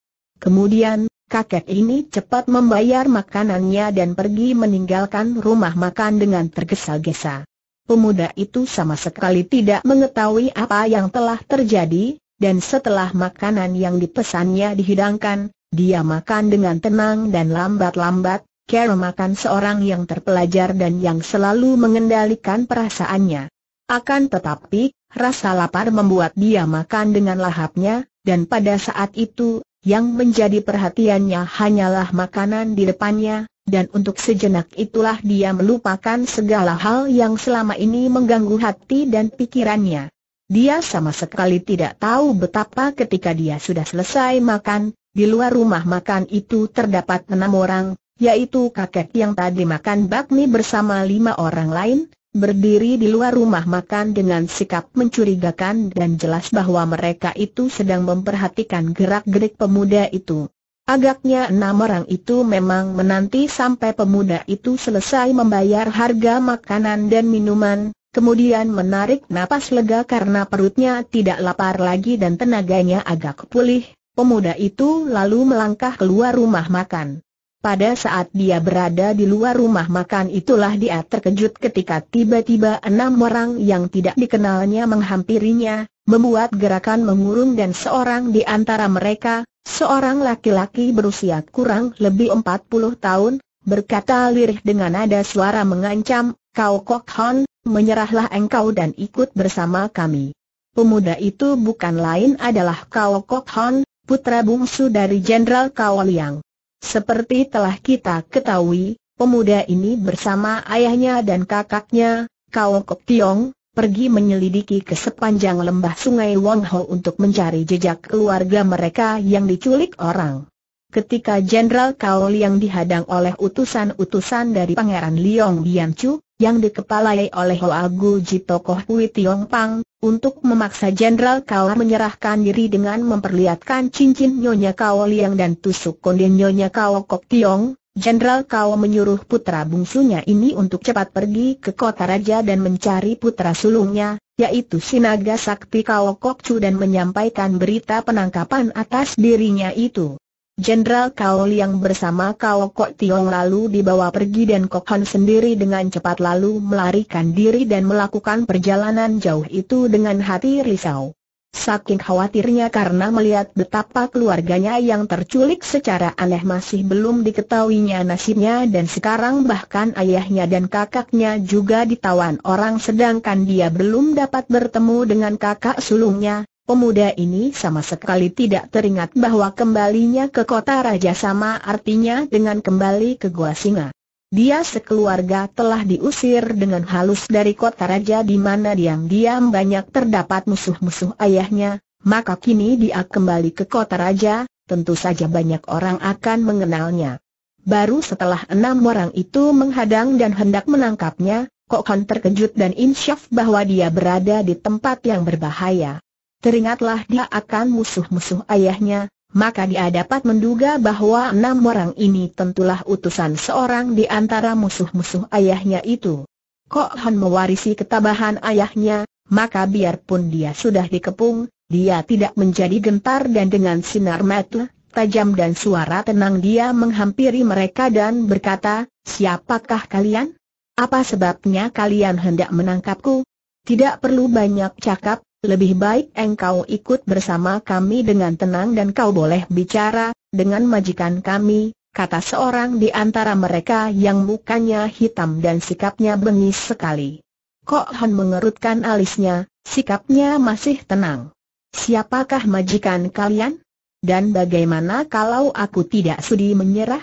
Kemudian, kakek ini cepat membayar makanannya dan pergi meninggalkan rumah makan dengan tergesa-gesa. Pemuda itu sama sekali tidak mengetahui apa yang telah terjadi, dan setelah makanan yang dipesannya dihidangkan, dia makan dengan tenang dan lambat-lambat, makan seorang yang terpelajar dan yang selalu mengendalikan perasaannya. Akan tetapi, rasa lapar membuat dia makan dengan lahapnya, dan pada saat itu, yang menjadi perhatiannya hanyalah makanan di depannya, dan untuk sejenak itulah dia melupakan segala hal yang selama ini mengganggu hati dan pikirannya. Dia sama sekali tidak tahu betapa ketika dia sudah selesai makan, di luar rumah makan itu terdapat enam orang, yaitu kakek yang tadi makan bakmi bersama lima orang lain, berdiri di luar rumah makan dengan sikap mencurigakan dan jelas bahwa mereka itu sedang memperhatikan gerak-gerik pemuda itu. Agaknya enam orang itu memang menanti sampai pemuda itu selesai membayar harga makanan dan minuman, kemudian menarik napas lega karena perutnya tidak lapar lagi dan tenaganya agak pulih, pemuda itu lalu melangkah keluar rumah makan. Pada saat dia berada di luar rumah makan itulah dia terkejut ketika tiba-tiba enam orang yang tidak dikenalnya menghampirinya, membuat gerakan mengurung dan seorang di antara mereka, seorang laki-laki berusia kurang lebih 40 tahun, berkata lirih dengan nada suara mengancam, Kau Kok Hon, menyerahlah engkau dan ikut bersama kami. Pemuda itu bukan lain adalah Kau Kok Hon, putra bungsu dari Jenderal Liang. Seperti telah kita ketahui, pemuda ini bersama ayahnya dan kakaknya, Kao Kok Tiong, pergi menyelidiki ke sepanjang lembah sungai Wang Ho untuk mencari jejak keluarga mereka yang diculik orang. Ketika Jenderal Kao Liang dihadang oleh utusan-utusan dari Pangeran Liong Chu, yang dikepalai oleh Hoa Ji tokoh Hui Tiong Pang, untuk memaksa Jenderal Kau menyerahkan diri dengan memperlihatkan cincin Nyonya Kau Liang dan tusuk konde Nyonya Kau Kok Tiong, Jenderal Kau menyuruh putra bungsunya ini untuk cepat pergi ke kota raja dan mencari putra sulungnya, yaitu Sinaga Sakti Kau Chu dan menyampaikan berita penangkapan atas dirinya itu. Jenderal Kaul yang bersama Kao Kok Tiong lalu dibawa pergi dan Kok Han sendiri dengan cepat lalu melarikan diri dan melakukan perjalanan jauh itu dengan hati risau. Saking khawatirnya karena melihat betapa keluarganya yang terculik secara aneh masih belum diketahuinya nasibnya dan sekarang bahkan ayahnya dan kakaknya juga ditawan orang sedangkan dia belum dapat bertemu dengan kakak sulungnya, Pemuda ini sama sekali tidak teringat bahwa kembalinya ke kota raja sama artinya dengan kembali ke Gua Singa. Dia sekeluarga telah diusir dengan halus dari kota raja di mana diam-diam banyak terdapat musuh-musuh ayahnya, maka kini dia kembali ke kota raja, tentu saja banyak orang akan mengenalnya. Baru setelah enam orang itu menghadang dan hendak menangkapnya, Kok kan terkejut dan insyaf bahwa dia berada di tempat yang berbahaya. Teringatlah dia akan musuh-musuh ayahnya, maka dia dapat menduga bahwa enam orang ini tentulah utusan seorang di antara musuh-musuh ayahnya itu. Kok Han mewarisi ketabahan ayahnya, maka biarpun dia sudah dikepung, dia tidak menjadi gentar dan dengan sinar mata tajam dan suara tenang dia menghampiri mereka dan berkata, siapakah kalian? Apa sebabnya kalian hendak menangkapku? Tidak perlu banyak cakap, lebih baik engkau ikut bersama kami dengan tenang dan kau boleh bicara, dengan majikan kami, kata seorang di antara mereka yang mukanya hitam dan sikapnya bengis sekali. Kok Han mengerutkan alisnya, sikapnya masih tenang. Siapakah majikan kalian? Dan bagaimana kalau aku tidak sudi menyerah?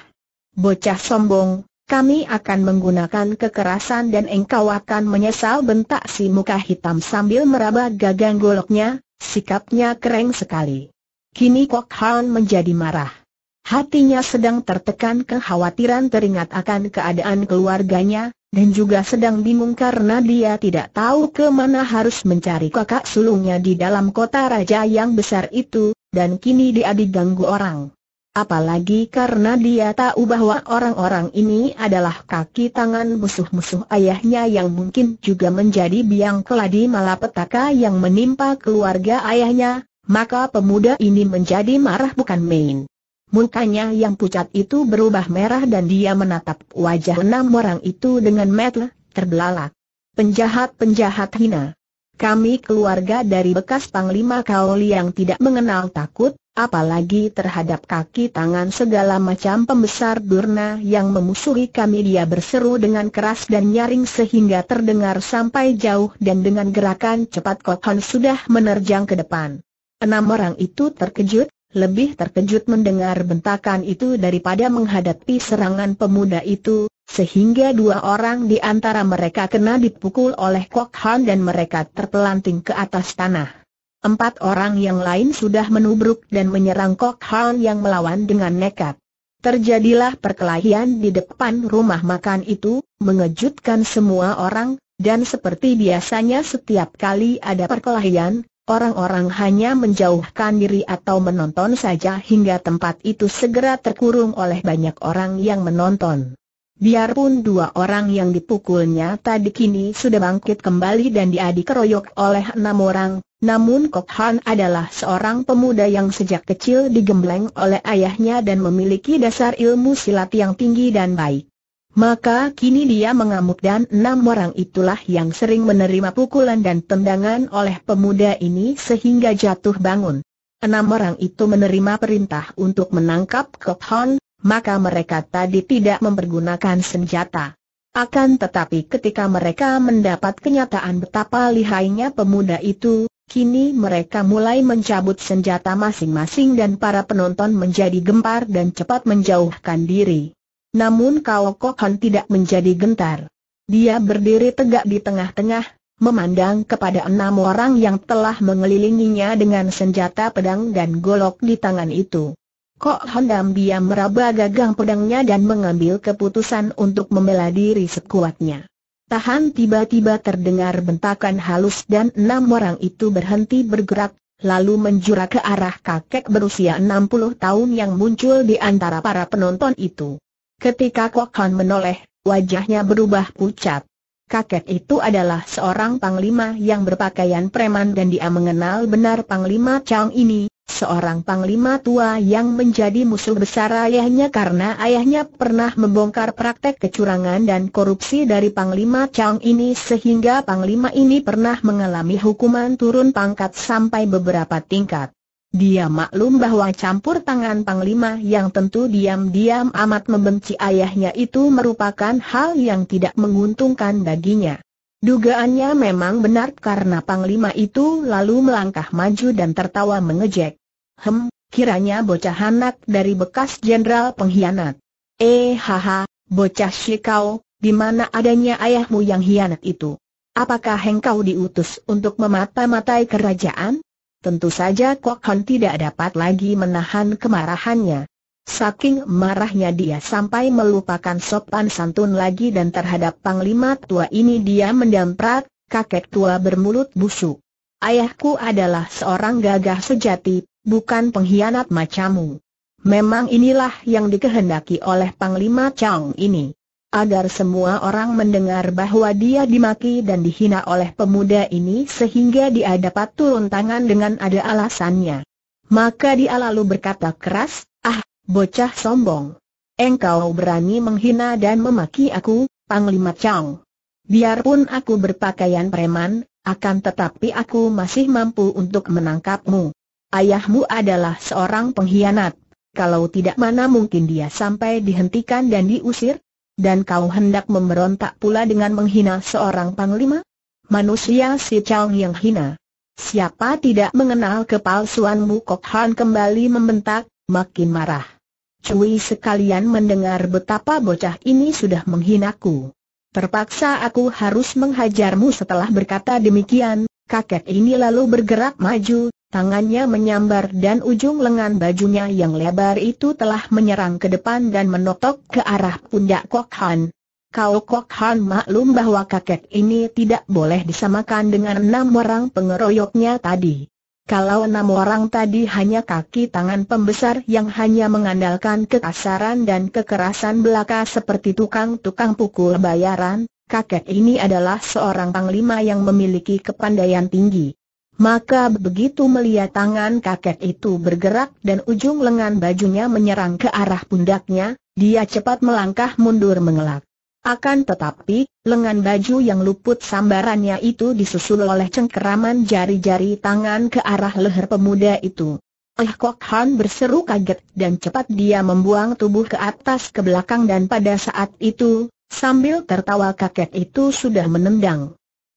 Bocah sombong, kami akan menggunakan kekerasan dan engkau akan menyesal bentak si muka hitam sambil meraba gagang goloknya, sikapnya kering sekali. Kini Kok Han menjadi marah. Hatinya sedang tertekan kekhawatiran teringat akan keadaan keluarganya, dan juga sedang bingung karena dia tidak tahu ke mana harus mencari kakak sulungnya di dalam kota raja yang besar itu, dan kini dia diganggu orang. Apalagi karena dia tahu bahwa orang-orang ini adalah kaki tangan musuh-musuh ayahnya yang mungkin juga menjadi biang keladi malapetaka yang menimpa keluarga ayahnya, maka pemuda ini menjadi marah bukan main. Mukanya yang pucat itu berubah merah dan dia menatap wajah enam orang itu dengan metel, terbelalak. Penjahat-penjahat hina. Kami keluarga dari bekas Panglima Kaoli yang tidak mengenal takut, apalagi terhadap kaki tangan segala macam pembesar Durna yang memusuhi kami dia berseru dengan keras dan nyaring sehingga terdengar sampai jauh dan dengan gerakan cepat Kokon sudah menerjang ke depan. Enam orang itu terkejut, lebih terkejut mendengar bentakan itu daripada menghadapi serangan pemuda itu, sehingga dua orang di antara mereka kena dipukul oleh Kok Han dan mereka terpelanting ke atas tanah. Empat orang yang lain sudah menubruk dan menyerang Kok Han yang melawan dengan nekat. Terjadilah perkelahian di depan rumah makan itu, mengejutkan semua orang, dan seperti biasanya setiap kali ada perkelahian, orang-orang hanya menjauhkan diri atau menonton saja hingga tempat itu segera terkurung oleh banyak orang yang menonton. Biarpun dua orang yang dipukulnya tadi kini sudah bangkit kembali dan diadik keroyok oleh enam orang, namun Kok Han adalah seorang pemuda yang sejak kecil digembleng oleh ayahnya dan memiliki dasar ilmu silat yang tinggi dan baik. Maka kini dia mengamuk dan enam orang itulah yang sering menerima pukulan dan tendangan oleh pemuda ini sehingga jatuh bangun. Enam orang itu menerima perintah untuk menangkap Kok Han, maka mereka tadi tidak mempergunakan senjata. Akan tetapi ketika mereka mendapat kenyataan betapa lihainya pemuda itu, kini mereka mulai mencabut senjata masing-masing dan para penonton menjadi gempar dan cepat menjauhkan diri. Namun Kao Kokhan tidak menjadi gentar. Dia berdiri tegak di tengah-tengah, memandang kepada enam orang yang telah mengelilinginya dengan senjata pedang dan golok di tangan itu. Kok Hondam diam meraba gagang pedangnya dan mengambil keputusan untuk membela diri sekuatnya. Tahan tiba-tiba terdengar bentakan halus dan enam orang itu berhenti bergerak, lalu menjura ke arah kakek berusia 60 tahun yang muncul di antara para penonton itu. Ketika Kok Han menoleh, wajahnya berubah pucat. Kakek itu adalah seorang panglima yang berpakaian preman dan dia mengenal benar panglima Chang ini, seorang panglima tua yang menjadi musuh besar ayahnya karena ayahnya pernah membongkar praktek kecurangan dan korupsi dari panglima Chang ini sehingga panglima ini pernah mengalami hukuman turun pangkat sampai beberapa tingkat. Dia maklum bahwa campur tangan Panglima yang tentu diam-diam amat membenci ayahnya itu merupakan hal yang tidak menguntungkan baginya. Dugaannya memang benar karena Panglima itu lalu melangkah maju dan tertawa mengejek. Hem, kiranya bocah anak dari bekas jenderal pengkhianat. Eh haha, bocah kau, di mana adanya ayahmu yang hianat itu? Apakah hengkau diutus untuk memata-matai kerajaan? Tentu saja Kok Han tidak dapat lagi menahan kemarahannya. Saking marahnya dia sampai melupakan sopan santun lagi dan terhadap panglima tua ini dia mendamprat, kakek tua bermulut busuk. Ayahku adalah seorang gagah sejati, bukan pengkhianat macamu. Memang inilah yang dikehendaki oleh Panglima Chang ini. Agar semua orang mendengar bahwa dia dimaki dan dihina oleh pemuda ini sehingga dia dapat turun tangan dengan ada alasannya. Maka dia lalu berkata keras, ah, bocah sombong. Engkau berani menghina dan memaki aku, Panglima Chang. Biarpun aku berpakaian preman, akan tetapi aku masih mampu untuk menangkapmu ayahmu adalah seorang pengkhianat. Kalau tidak mana mungkin dia sampai dihentikan dan diusir? Dan kau hendak memberontak pula dengan menghina seorang panglima? Manusia si Chang yang hina. Siapa tidak mengenal kepalsuanmu Kok Han kembali membentak, makin marah. Cui sekalian mendengar betapa bocah ini sudah menghinaku. Terpaksa aku harus menghajarmu setelah berkata demikian, kakek ini lalu bergerak maju, Tangannya menyambar dan ujung lengan bajunya yang lebar itu telah menyerang ke depan dan menotok ke arah pundak Kok Han. Kau Kok Han maklum bahwa kakek ini tidak boleh disamakan dengan enam orang pengeroyoknya tadi. Kalau enam orang tadi hanya kaki tangan pembesar yang hanya mengandalkan kekasaran dan kekerasan belaka seperti tukang-tukang pukul bayaran, kakek ini adalah seorang panglima yang memiliki kepandaian tinggi. Maka begitu melihat tangan kakek itu bergerak dan ujung lengan bajunya menyerang ke arah pundaknya, dia cepat melangkah mundur mengelak. Akan tetapi, lengan baju yang luput sambarannya itu disusul oleh cengkeraman jari-jari tangan ke arah leher pemuda itu. Eh Kok Han berseru kaget dan cepat dia membuang tubuh ke atas ke belakang dan pada saat itu, sambil tertawa kakek itu sudah menendang.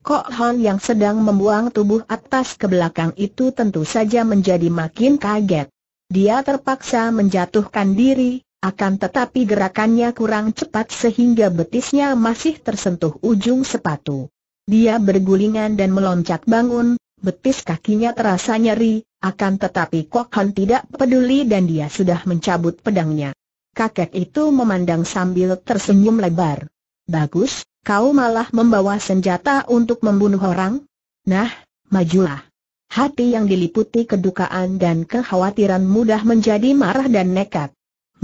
Kok Han yang sedang membuang tubuh atas ke belakang itu tentu saja menjadi makin kaget. Dia terpaksa menjatuhkan diri, akan tetapi gerakannya kurang cepat sehingga betisnya masih tersentuh ujung sepatu. Dia bergulingan dan meloncat bangun, betis kakinya terasa nyeri, akan tetapi Kok Han tidak peduli dan dia sudah mencabut pedangnya. Kakek itu memandang sambil tersenyum lebar. Bagus, kau malah membawa senjata untuk membunuh orang? Nah, majulah. Hati yang diliputi kedukaan dan kekhawatiran mudah menjadi marah dan nekat.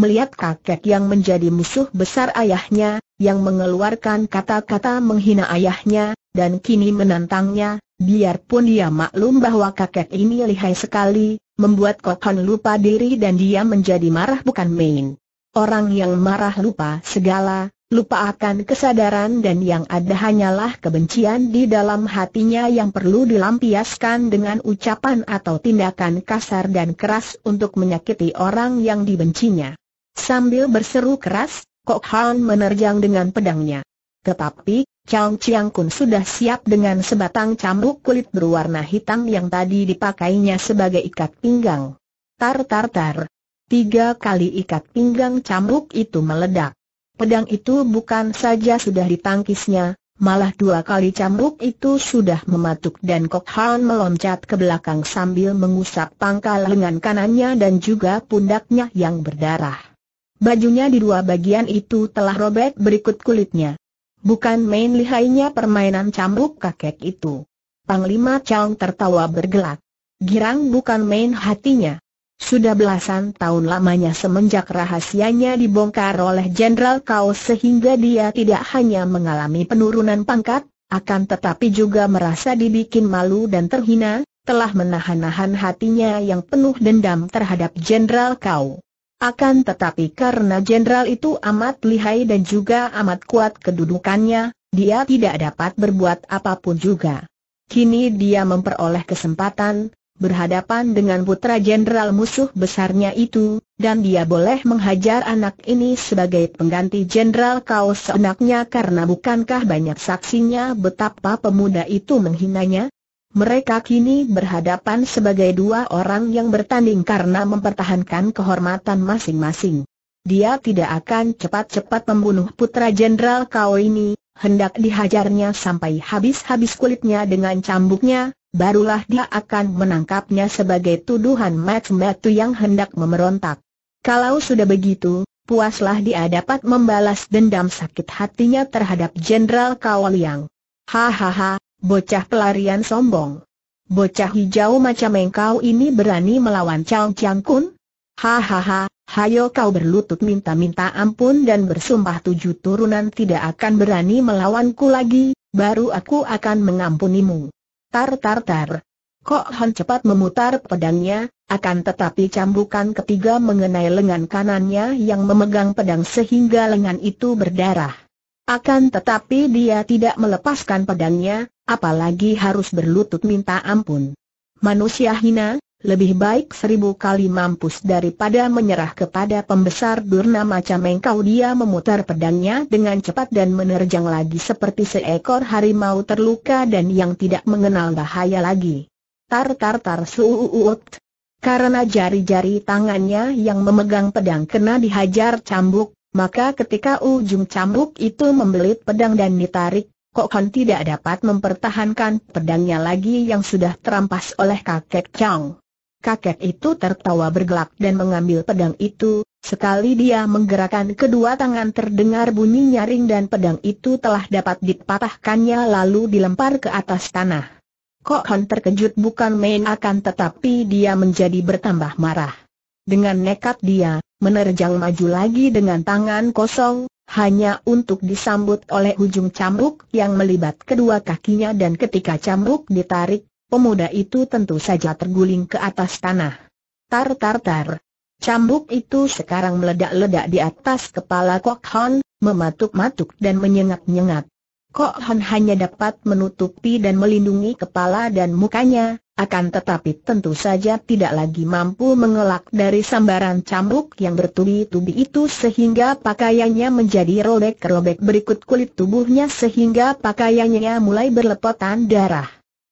Melihat kakek yang menjadi musuh besar ayahnya, yang mengeluarkan kata-kata menghina ayahnya, dan kini menantangnya, biarpun dia maklum bahwa kakek ini lihai sekali, membuat Kokon lupa diri dan dia menjadi marah bukan main. Orang yang marah lupa segala, lupa akan kesadaran dan yang ada hanyalah kebencian di dalam hatinya yang perlu dilampiaskan dengan ucapan atau tindakan kasar dan keras untuk menyakiti orang yang dibencinya. Sambil berseru keras, Kok Han menerjang dengan pedangnya. Tetapi, Chang Chiang Kun sudah siap dengan sebatang cambuk kulit berwarna hitam yang tadi dipakainya sebagai ikat pinggang. Tar tar tar. Tiga kali ikat pinggang cambuk itu meledak pedang itu bukan saja sudah ditangkisnya, malah dua kali cambuk itu sudah mematuk dan Kok Han meloncat ke belakang sambil mengusap pangkal lengan kanannya dan juga pundaknya yang berdarah. Bajunya di dua bagian itu telah robek berikut kulitnya. Bukan main lihainya permainan cambuk kakek itu. Panglima Chang tertawa bergelak. Girang bukan main hatinya. Sudah belasan tahun lamanya semenjak rahasianya dibongkar oleh Jenderal Kau sehingga dia tidak hanya mengalami penurunan pangkat, akan tetapi juga merasa dibikin malu dan terhina, telah menahan-nahan hatinya yang penuh dendam terhadap Jenderal Kau. Akan tetapi karena jenderal itu amat lihai dan juga amat kuat kedudukannya, dia tidak dapat berbuat apapun juga. Kini dia memperoleh kesempatan, berhadapan dengan putra jenderal musuh besarnya itu, dan dia boleh menghajar anak ini sebagai pengganti jenderal kau seenaknya karena bukankah banyak saksinya betapa pemuda itu menghinanya? Mereka kini berhadapan sebagai dua orang yang bertanding karena mempertahankan kehormatan masing-masing. Dia tidak akan cepat-cepat membunuh putra jenderal kau ini, hendak dihajarnya sampai habis-habis kulitnya dengan cambuknya, barulah dia akan menangkapnya sebagai tuduhan matu-matu yang hendak memerontak. Kalau sudah begitu, puaslah dia dapat membalas dendam sakit hatinya terhadap Jenderal Kawal yang. Hahaha, bocah pelarian sombong. Bocah hijau macam engkau ini berani melawan Chang Chiang Kun? Hahaha, hayo kau berlutut minta-minta ampun dan bersumpah tujuh turunan tidak akan berani melawanku lagi, baru aku akan mengampunimu. Tar-tar-tar. Kok Han cepat memutar pedangnya, akan tetapi cambukan ketiga mengenai lengan kanannya yang memegang pedang sehingga lengan itu berdarah. Akan tetapi dia tidak melepaskan pedangnya, apalagi harus berlutut minta ampun. Manusia hina, lebih baik seribu kali mampus daripada menyerah kepada pembesar durna macam engkau dia memutar pedangnya dengan cepat dan menerjang lagi seperti seekor harimau terluka dan yang tidak mengenal bahaya lagi. Tar tar tar suut Karena jari-jari tangannya yang memegang pedang kena dihajar cambuk, maka ketika ujung cambuk itu membelit pedang dan ditarik, kok Han tidak dapat mempertahankan pedangnya lagi yang sudah terampas oleh kakek Chang kakek itu tertawa bergelak dan mengambil pedang itu, sekali dia menggerakkan kedua tangan terdengar bunyi nyaring dan pedang itu telah dapat dipatahkannya lalu dilempar ke atas tanah. Kok Han terkejut bukan main akan tetapi dia menjadi bertambah marah. Dengan nekat dia, menerjang maju lagi dengan tangan kosong, hanya untuk disambut oleh ujung cambuk yang melibat kedua kakinya dan ketika cambuk ditarik, Pemuda itu tentu saja terguling ke atas tanah. Tar tar tar. Cambuk itu sekarang meledak-ledak di atas kepala Kok Hon, mematuk-matuk dan menyengat-nyengat. Kok Hon hanya dapat menutupi dan melindungi kepala dan mukanya, akan tetapi tentu saja tidak lagi mampu mengelak dari sambaran cambuk yang bertubi-tubi itu sehingga pakaiannya menjadi robek-robek berikut kulit tubuhnya sehingga pakaiannya mulai berlepotan darah.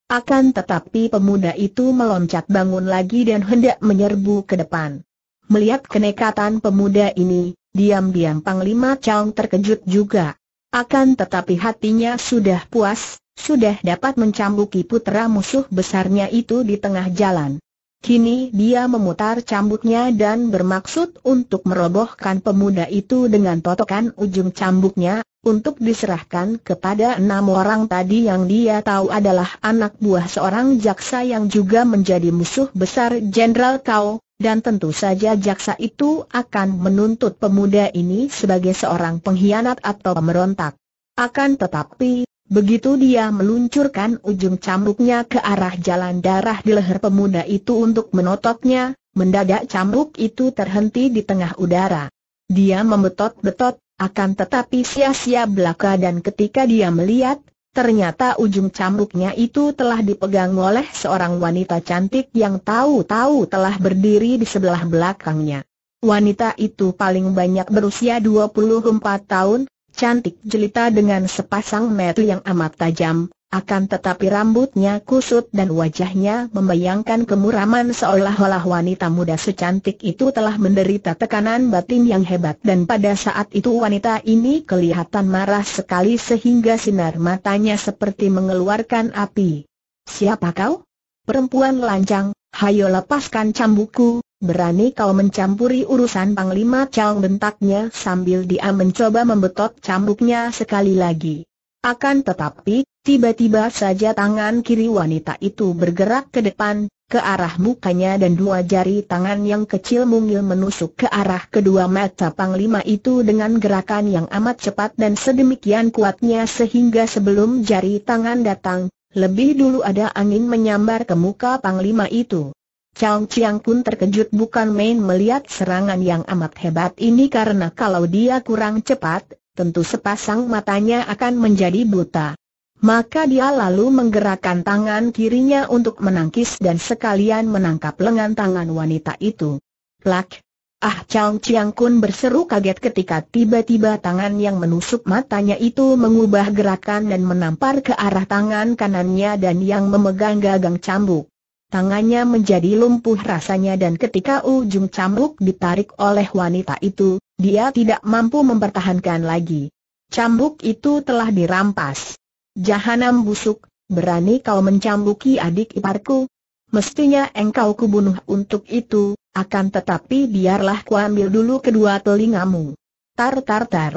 Akan tetapi pemuda itu meloncat bangun lagi dan hendak menyerbu ke depan. Melihat kenekatan pemuda ini, diam-diam Panglima Chong terkejut juga. Akan tetapi hatinya sudah puas, sudah dapat mencambuki putra musuh besarnya itu di tengah jalan. Kini dia memutar cambuknya dan bermaksud untuk merobohkan pemuda itu dengan totokan ujung cambuknya, untuk diserahkan kepada enam orang tadi yang dia tahu adalah anak buah seorang jaksa yang juga menjadi musuh besar Jenderal Kau, dan tentu saja jaksa itu akan menuntut pemuda ini sebagai seorang pengkhianat atau pemberontak. Akan tetapi, begitu dia meluncurkan ujung cambuknya ke arah jalan darah di leher pemuda itu untuk menototnya, mendadak cambuk itu terhenti di tengah udara. Dia membetot-betot, akan tetapi sia-sia belaka dan ketika dia melihat, ternyata ujung cambuknya itu telah dipegang oleh seorang wanita cantik yang tahu-tahu telah berdiri di sebelah belakangnya. Wanita itu paling banyak berusia 24 tahun, cantik jelita dengan sepasang mata yang amat tajam, akan tetapi rambutnya kusut dan wajahnya membayangkan kemuraman seolah-olah wanita muda secantik itu telah menderita tekanan batin yang hebat dan pada saat itu wanita ini kelihatan marah sekali sehingga sinar matanya seperti mengeluarkan api. Siapa kau? Perempuan lancang, hayo lepaskan cambuku. berani kau mencampuri urusan Panglima Cang bentaknya sambil dia mencoba membetot cambuknya sekali lagi. Akan tetapi, Tiba-tiba saja tangan kiri wanita itu bergerak ke depan, ke arah mukanya dan dua jari tangan yang kecil mungil menusuk ke arah kedua mata panglima itu dengan gerakan yang amat cepat dan sedemikian kuatnya sehingga sebelum jari tangan datang, lebih dulu ada angin menyambar ke muka panglima itu. Chang Chiang pun terkejut bukan main melihat serangan yang amat hebat ini karena kalau dia kurang cepat, tentu sepasang matanya akan menjadi buta. Maka dia lalu menggerakkan tangan kirinya untuk menangkis dan sekalian menangkap lengan tangan wanita itu. Plak! Ah Chang Chiang Kun berseru kaget ketika tiba-tiba tangan yang menusuk matanya itu mengubah gerakan dan menampar ke arah tangan kanannya dan yang memegang gagang cambuk. Tangannya menjadi lumpuh rasanya dan ketika ujung cambuk ditarik oleh wanita itu, dia tidak mampu mempertahankan lagi. Cambuk itu telah dirampas. Jahanam busuk, berani kau mencambuki adik iparku? Mestinya engkau kubunuh untuk itu, akan tetapi biarlah kuambil dulu kedua telingamu. Tar tar tar.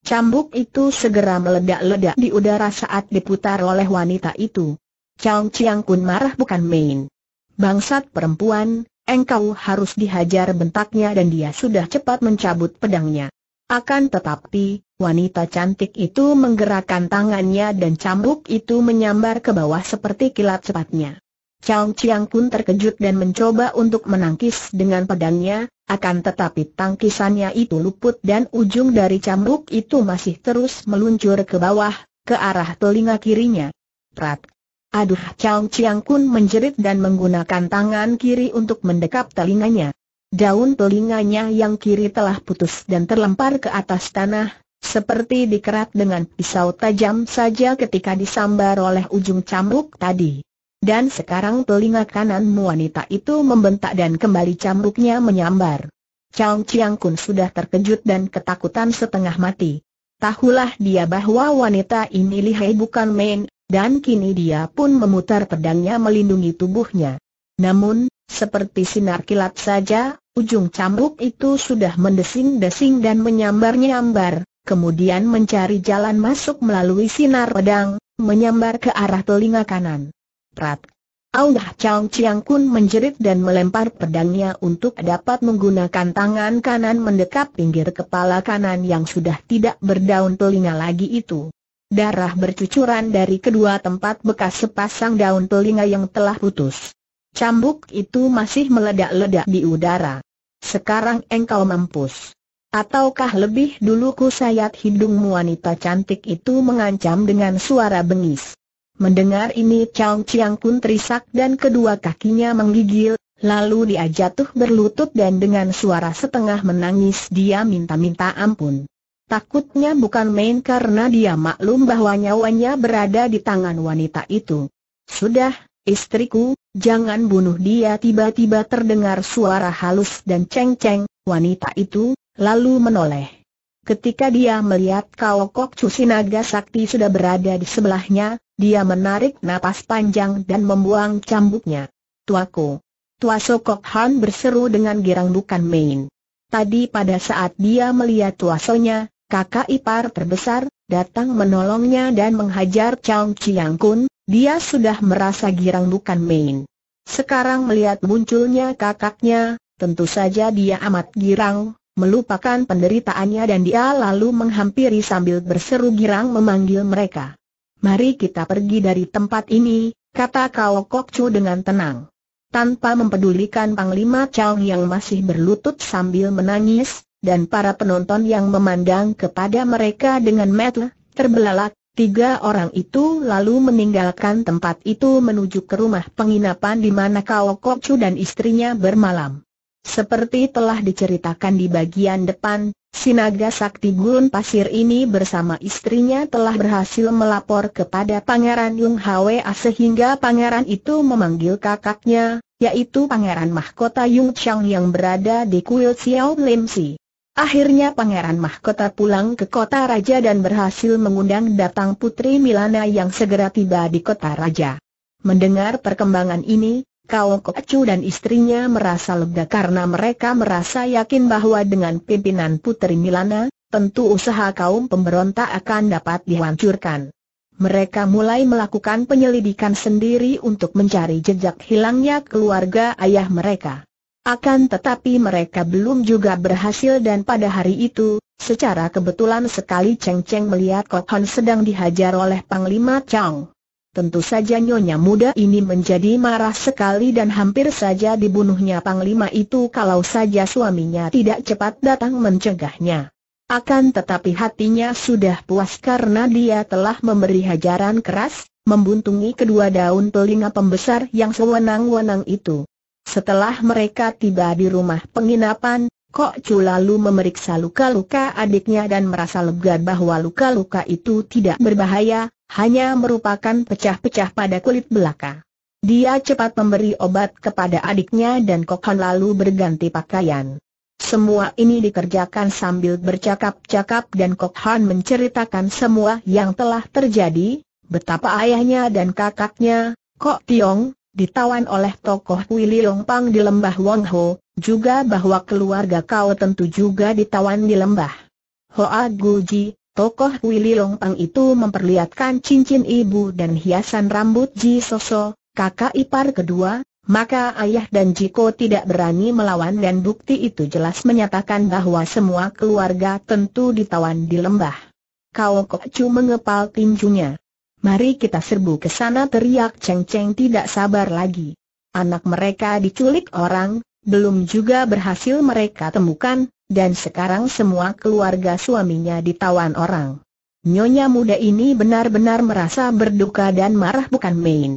Cambuk itu segera meledak-ledak di udara saat diputar oleh wanita itu. Chong Chiang Kun marah bukan main. Bangsat perempuan, engkau harus dihajar bentaknya dan dia sudah cepat mencabut pedangnya. Akan tetapi, wanita cantik itu menggerakkan tangannya dan cambuk itu menyambar ke bawah seperti kilat cepatnya. Chang Chiang Kun terkejut dan mencoba untuk menangkis dengan pedangnya, akan tetapi tangkisannya itu luput dan ujung dari cambuk itu masih terus meluncur ke bawah, ke arah telinga kirinya. Prat. Aduh Chang Chiang Kun menjerit dan menggunakan tangan kiri untuk mendekap telinganya. Daun telinganya yang kiri telah putus dan terlempar ke atas tanah, seperti dikerat dengan pisau tajam saja ketika disambar oleh ujung cambuk tadi. Dan sekarang telinga kanan wanita itu membentak dan kembali cambuknya menyambar. Chang Chiang Kun sudah terkejut dan ketakutan setengah mati. Tahulah dia bahwa wanita ini lihai bukan main, dan kini dia pun memutar pedangnya melindungi tubuhnya. Namun, seperti sinar kilat saja, Ujung cambuk itu sudah mendesing-desing dan menyambar-nyambar, kemudian mencari jalan masuk melalui sinar pedang, menyambar ke arah telinga kanan. Prat. Aungah Chang Chiang Kun menjerit dan melempar pedangnya untuk dapat menggunakan tangan kanan mendekap pinggir kepala kanan yang sudah tidak berdaun telinga lagi itu. Darah bercucuran dari kedua tempat bekas sepasang daun telinga yang telah putus. Cambuk itu masih meledak-ledak di udara. Sekarang engkau mampus. Ataukah lebih dulu ku sayat hidungmu wanita cantik itu mengancam dengan suara bengis. Mendengar ini Chang Chiang pun terisak dan kedua kakinya menggigil, lalu dia jatuh berlutut dan dengan suara setengah menangis dia minta-minta ampun. Takutnya bukan main karena dia maklum bahwa nyawanya berada di tangan wanita itu. Sudah, Istriku, jangan bunuh dia tiba-tiba terdengar suara halus dan ceng-ceng, wanita itu, lalu menoleh. Ketika dia melihat Kaokok Cusinaga Sakti sudah berada di sebelahnya, dia menarik napas panjang dan membuang cambuknya. Tuaku! Tua Sokok Han berseru dengan girang bukan main. Tadi pada saat dia melihat tuasonya, kakak ipar terbesar, datang menolongnya dan menghajar Chang Chiang Kun, dia sudah merasa girang bukan main. Sekarang melihat munculnya kakaknya, tentu saja dia amat girang, melupakan penderitaannya dan dia lalu menghampiri sambil berseru girang memanggil mereka. Mari kita pergi dari tempat ini, kata Kao Chu dengan tenang. Tanpa mempedulikan Panglima Chang yang masih berlutut sambil menangis, dan para penonton yang memandang kepada mereka dengan mata terbelalak, Tiga orang itu lalu meninggalkan tempat itu menuju ke rumah penginapan di mana Kao Chu dan istrinya bermalam. Seperti telah diceritakan di bagian depan, Sinaga Sakti Gurun Pasir ini bersama istrinya telah berhasil melapor kepada Pangeran Yung Hwa sehingga pangeran itu memanggil kakaknya, yaitu Pangeran Mahkota Yung Chang yang berada di kuil Xiao Lim Si. Akhirnya Pangeran Mahkota pulang ke kota raja dan berhasil mengundang datang Putri Milana yang segera tiba di kota raja. Mendengar perkembangan ini, Kao Kocu dan istrinya merasa lega karena mereka merasa yakin bahwa dengan pimpinan Putri Milana, tentu usaha kaum pemberontak akan dapat dihancurkan. Mereka mulai melakukan penyelidikan sendiri untuk mencari jejak hilangnya keluarga ayah mereka. Akan tetapi mereka belum juga berhasil dan pada hari itu, secara kebetulan sekali Cheng Cheng melihat Kok Han sedang dihajar oleh Panglima Chang. Tentu saja nyonya muda ini menjadi marah sekali dan hampir saja dibunuhnya Panglima itu kalau saja suaminya tidak cepat datang mencegahnya. Akan tetapi hatinya sudah puas karena dia telah memberi hajaran keras, membuntungi kedua daun telinga pembesar yang sewenang-wenang itu. Setelah mereka tiba di rumah penginapan, Kok Chu lalu memeriksa luka-luka adiknya dan merasa lega bahwa luka-luka itu tidak berbahaya, hanya merupakan pecah-pecah pada kulit belaka. Dia cepat memberi obat kepada adiknya dan Kok Han lalu berganti pakaian. Semua ini dikerjakan sambil bercakap-cakap dan Kok Han menceritakan semua yang telah terjadi, betapa ayahnya dan kakaknya, Kok Tiong, ditawan oleh tokoh Wili Pang di lembah Wong Ho, juga bahwa keluarga kau tentu juga ditawan di lembah. Hoa Guji, tokoh Wili Pang itu memperlihatkan cincin ibu dan hiasan rambut Ji Soso, kakak ipar kedua, maka ayah dan Jiko tidak berani melawan dan bukti itu jelas menyatakan bahwa semua keluarga tentu ditawan di lembah. Kau kok cuma mengepal tinjunya. Mari kita serbu ke sana teriak Cheng Cheng tidak sabar lagi. Anak mereka diculik orang, belum juga berhasil mereka temukan, dan sekarang semua keluarga suaminya ditawan orang. Nyonya muda ini benar-benar merasa berduka dan marah bukan main.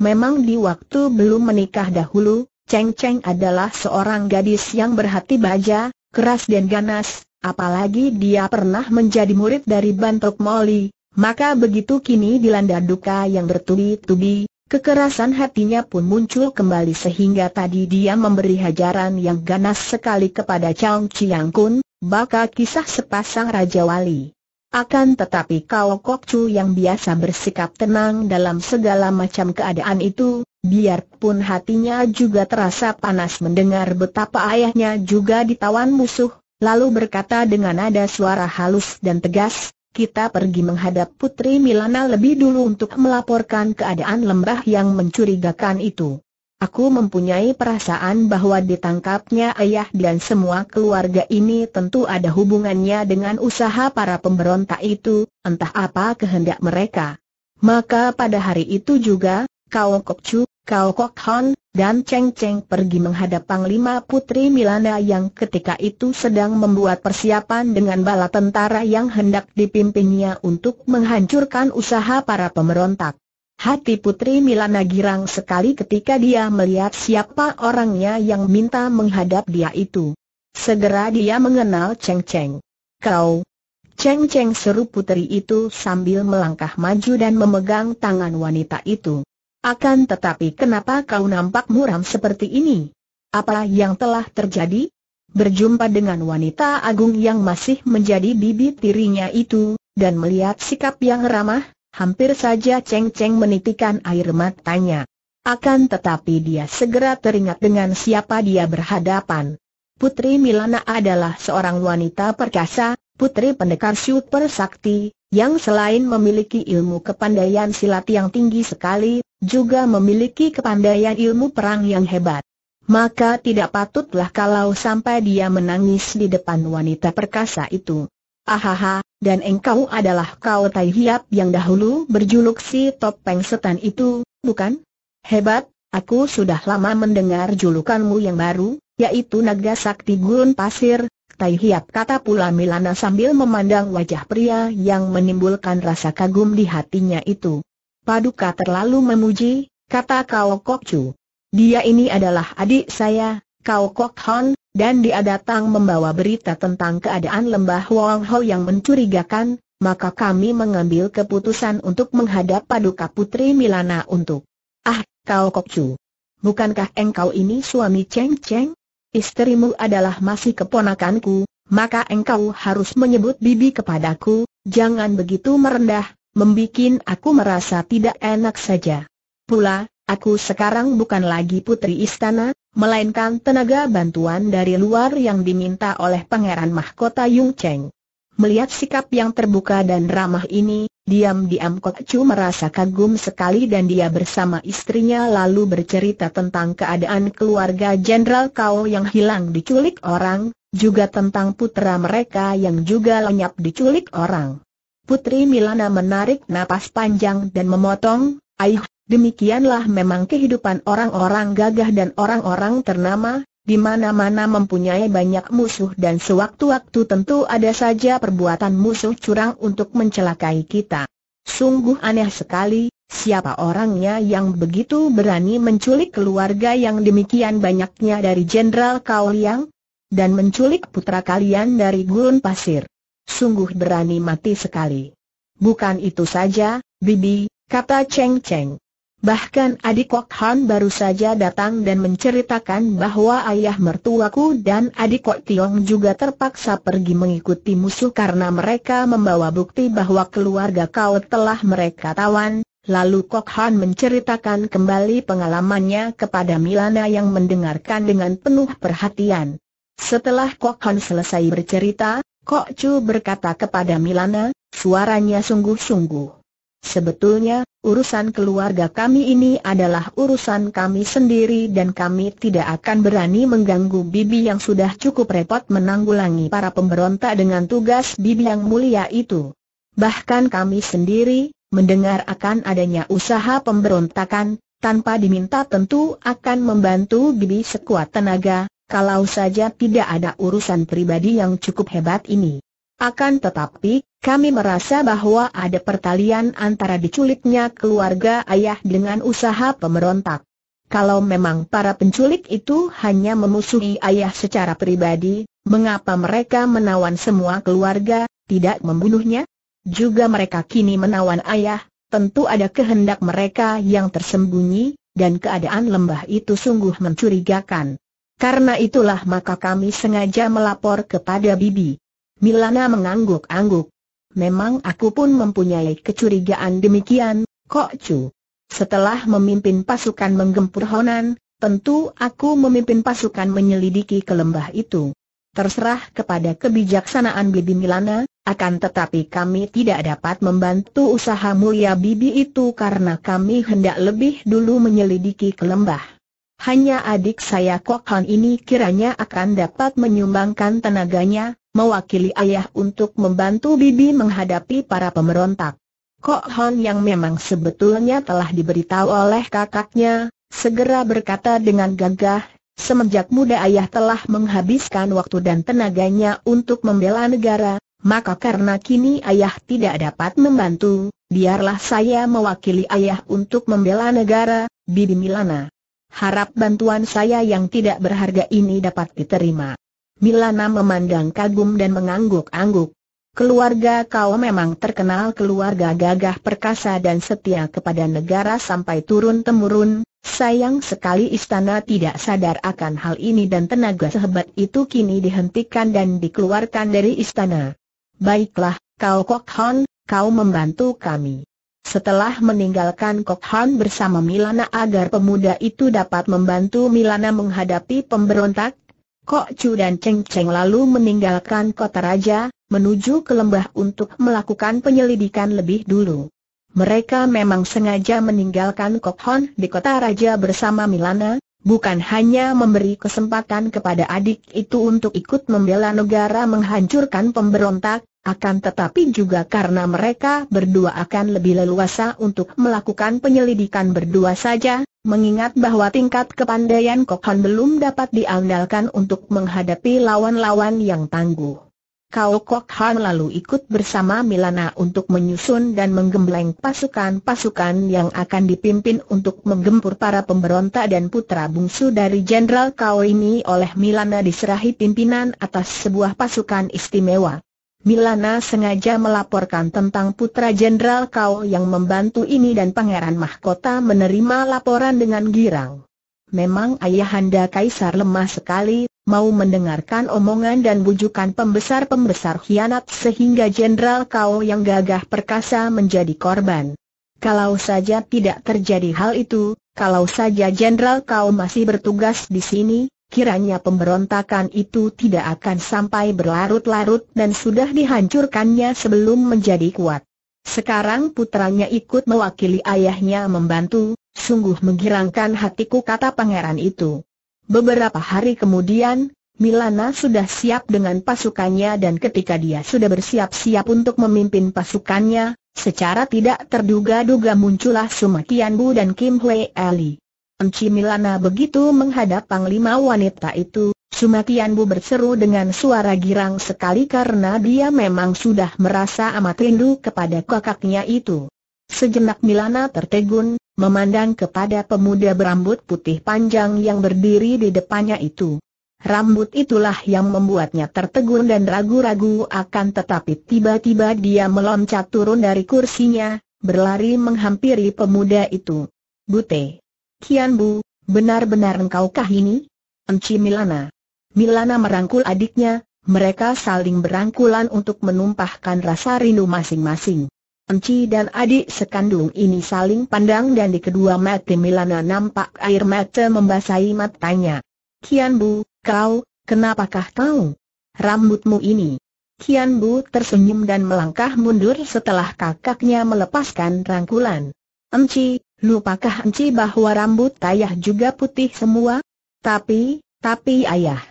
Memang di waktu belum menikah dahulu, Cheng Cheng adalah seorang gadis yang berhati baja, keras dan ganas, apalagi dia pernah menjadi murid dari Bantok Moli, maka begitu kini dilanda duka yang bertubi-tubi, kekerasan hatinya pun muncul kembali sehingga tadi dia memberi hajaran yang ganas sekali kepada Chang Chiang Kun, baka kisah sepasang Raja Wali. Akan tetapi Kao Kok Chu yang biasa bersikap tenang dalam segala macam keadaan itu, biarpun hatinya juga terasa panas mendengar betapa ayahnya juga ditawan musuh, lalu berkata dengan nada suara halus dan tegas, kita pergi menghadap Putri Milana lebih dulu untuk melaporkan keadaan lembah yang mencurigakan itu. Aku mempunyai perasaan bahwa ditangkapnya ayah dan semua keluarga ini tentu ada hubungannya dengan usaha para pemberontak itu, entah apa kehendak mereka. Maka pada hari itu juga, Kau Kokcu, Kau Kok Han, dan Cheng Cheng pergi menghadap Panglima Putri Milana yang ketika itu sedang membuat persiapan dengan bala tentara yang hendak dipimpinnya untuk menghancurkan usaha para pemberontak. Hati Putri Milana girang sekali ketika dia melihat siapa orangnya yang minta menghadap dia itu. Segera dia mengenal Cheng Cheng. Kau, Cheng Cheng seru putri itu sambil melangkah maju dan memegang tangan wanita itu. Akan tetapi kenapa kau nampak muram seperti ini? Apa yang telah terjadi? Berjumpa dengan wanita agung yang masih menjadi bibi tirinya itu, dan melihat sikap yang ramah, hampir saja Cheng Cheng menitikan air matanya. Akan tetapi dia segera teringat dengan siapa dia berhadapan. Putri Milana adalah seorang wanita perkasa, putri pendekar super sakti, yang selain memiliki ilmu kepandaian silat yang tinggi sekali, juga memiliki kepandaian ilmu perang yang hebat. Maka tidak patutlah kalau sampai dia menangis di depan wanita perkasa itu. Ahaha, dan engkau adalah kau Tai Hiap yang dahulu berjuluk si Topeng Setan itu, bukan? Hebat, aku sudah lama mendengar julukanmu yang baru, yaitu Naga Sakti Gurun Pasir, Tai Hiap kata pula Milana sambil memandang wajah pria yang menimbulkan rasa kagum di hatinya itu. Paduka terlalu memuji, kata Kau Kok Chu. Dia ini adalah adik saya, Kau Kok Hon, dan dia datang membawa berita tentang keadaan lembah Wong Ho yang mencurigakan, maka kami mengambil keputusan untuk menghadap Paduka Putri Milana untuk Ah, Kau Kok Chu. Bukankah engkau ini suami Cheng Cheng? Istrimu adalah masih keponakanku, maka engkau harus menyebut bibi kepadaku, jangan begitu merendah, membikin aku merasa tidak enak saja. Pula, aku sekarang bukan lagi putri istana, melainkan tenaga bantuan dari luar yang diminta oleh Pangeran Mahkota Yung Cheng. Melihat sikap yang terbuka dan ramah ini, diam-diam Kok Chu merasa kagum sekali dan dia bersama istrinya lalu bercerita tentang keadaan keluarga Jenderal Kao yang hilang diculik orang, juga tentang putra mereka yang juga lenyap diculik orang. Putri Milana menarik napas panjang dan memotong, aih, demikianlah memang kehidupan orang-orang gagah dan orang-orang ternama, di mana-mana mempunyai banyak musuh dan sewaktu-waktu tentu ada saja perbuatan musuh curang untuk mencelakai kita. Sungguh aneh sekali, siapa orangnya yang begitu berani menculik keluarga yang demikian banyaknya dari Jenderal Kauliang? Dan menculik putra kalian dari gurun pasir sungguh berani mati sekali. Bukan itu saja, Bibi, kata Cheng Cheng. Bahkan adik Kok Han baru saja datang dan menceritakan bahwa ayah mertuaku dan adik Kok Tiong juga terpaksa pergi mengikuti musuh karena mereka membawa bukti bahwa keluarga kau telah mereka tawan. Lalu Kok Han menceritakan kembali pengalamannya kepada Milana yang mendengarkan dengan penuh perhatian. Setelah Kok Han selesai bercerita, Kok Chu berkata kepada Milana, suaranya sungguh-sungguh. Sebetulnya, urusan keluarga kami ini adalah urusan kami sendiri dan kami tidak akan berani mengganggu bibi yang sudah cukup repot menanggulangi para pemberontak dengan tugas bibi yang mulia itu. Bahkan kami sendiri, mendengar akan adanya usaha pemberontakan, tanpa diminta tentu akan membantu bibi sekuat tenaga, kalau saja tidak ada urusan pribadi yang cukup hebat ini. Akan tetapi, kami merasa bahwa ada pertalian antara diculiknya keluarga ayah dengan usaha pemberontak. Kalau memang para penculik itu hanya memusuhi ayah secara pribadi, mengapa mereka menawan semua keluarga, tidak membunuhnya? Juga mereka kini menawan ayah, tentu ada kehendak mereka yang tersembunyi, dan keadaan lembah itu sungguh mencurigakan. Karena itulah maka kami sengaja melapor kepada Bibi. Milana mengangguk-angguk. Memang aku pun mempunyai kecurigaan demikian, Kok cu. Setelah memimpin pasukan menggempur Honan, tentu aku memimpin pasukan menyelidiki ke lembah itu. Terserah kepada kebijaksanaan Bibi Milana, akan tetapi kami tidak dapat membantu usaha mulia Bibi itu karena kami hendak lebih dulu menyelidiki ke lembah. Hanya adik saya Kokhan ini kiranya akan dapat menyumbangkan tenaganya, mewakili ayah untuk membantu bibi menghadapi para pemberontak. Kokhan yang memang sebetulnya telah diberitahu oleh kakaknya, segera berkata dengan gagah, semenjak muda ayah telah menghabiskan waktu dan tenaganya untuk membela negara, maka karena kini ayah tidak dapat membantu, biarlah saya mewakili ayah untuk membela negara, Bibi Milana. Harap bantuan saya yang tidak berharga ini dapat diterima. Milana memandang kagum dan mengangguk-angguk. Keluarga kau memang terkenal keluarga gagah perkasa dan setia kepada negara sampai turun-temurun, Sayang sekali istana tidak sadar akan hal ini dan tenaga sehebat itu kini dihentikan dan dikeluarkan dari istana. Baiklah, kau Kok Hon, kau membantu kami. Setelah meninggalkan Han bersama Milana agar pemuda itu dapat membantu Milana menghadapi pemberontak, Kok Chu dan Cheng Cheng lalu meninggalkan kota raja, menuju ke lembah untuk melakukan penyelidikan lebih dulu. Mereka memang sengaja meninggalkan Kokhan di kota raja bersama Milana, bukan hanya memberi kesempatan kepada adik itu untuk ikut membela negara menghancurkan pemberontak, akan tetapi juga karena mereka berdua akan lebih leluasa untuk melakukan penyelidikan berdua saja, mengingat bahwa tingkat kepandaian Kokhan belum dapat diandalkan untuk menghadapi lawan-lawan yang tangguh. Kau Kok Han lalu ikut bersama Milana untuk menyusun dan menggembleng pasukan-pasukan yang akan dipimpin untuk menggempur para pemberontak dan putra bungsu dari Jenderal Kau ini oleh Milana diserahi pimpinan atas sebuah pasukan istimewa. Milana sengaja melaporkan tentang putra Jenderal Kau yang membantu ini dan Pangeran Mahkota menerima laporan dengan girang. Memang ayahanda Kaisar lemah sekali, mau mendengarkan omongan dan bujukan pembesar-pembesar hianat sehingga Jenderal Kau yang gagah perkasa menjadi korban. Kalau saja tidak terjadi hal itu, kalau saja Jenderal Kau masih bertugas di sini, kiranya pemberontakan itu tidak akan sampai berlarut-larut dan sudah dihancurkannya sebelum menjadi kuat. Sekarang putranya ikut mewakili ayahnya membantu, sungguh menggirangkan hatiku kata pangeran itu. Beberapa hari kemudian, Milana sudah siap dengan pasukannya dan ketika dia sudah bersiap-siap untuk memimpin pasukannya, secara tidak terduga-duga muncullah Sumatian Bu dan Kim Hwe Ali. Enci Milana begitu menghadap panglima wanita itu, Sumatian Bu berseru dengan suara girang sekali karena dia memang sudah merasa amat rindu kepada kakaknya itu. Sejenak Milana tertegun, memandang kepada pemuda berambut putih panjang yang berdiri di depannya itu. Rambut itulah yang membuatnya tertegun dan ragu-ragu akan tetapi tiba-tiba dia meloncat turun dari kursinya, berlari menghampiri pemuda itu. Bute. Kian Bu, benar-benar engkaukah ini? Enci Milana. Milana merangkul adiknya, mereka saling berangkulan untuk menumpahkan rasa rindu masing-masing. Enci dan adik sekandung ini saling pandang dan di kedua mata Milana nampak air mata membasahi matanya. Kian Bu, kau, kenapakah kau? Rambutmu ini. Kian Bu tersenyum dan melangkah mundur setelah kakaknya melepaskan rangkulan. Enci, lupakah Enci bahwa rambut ayah juga putih semua? Tapi, tapi ayah.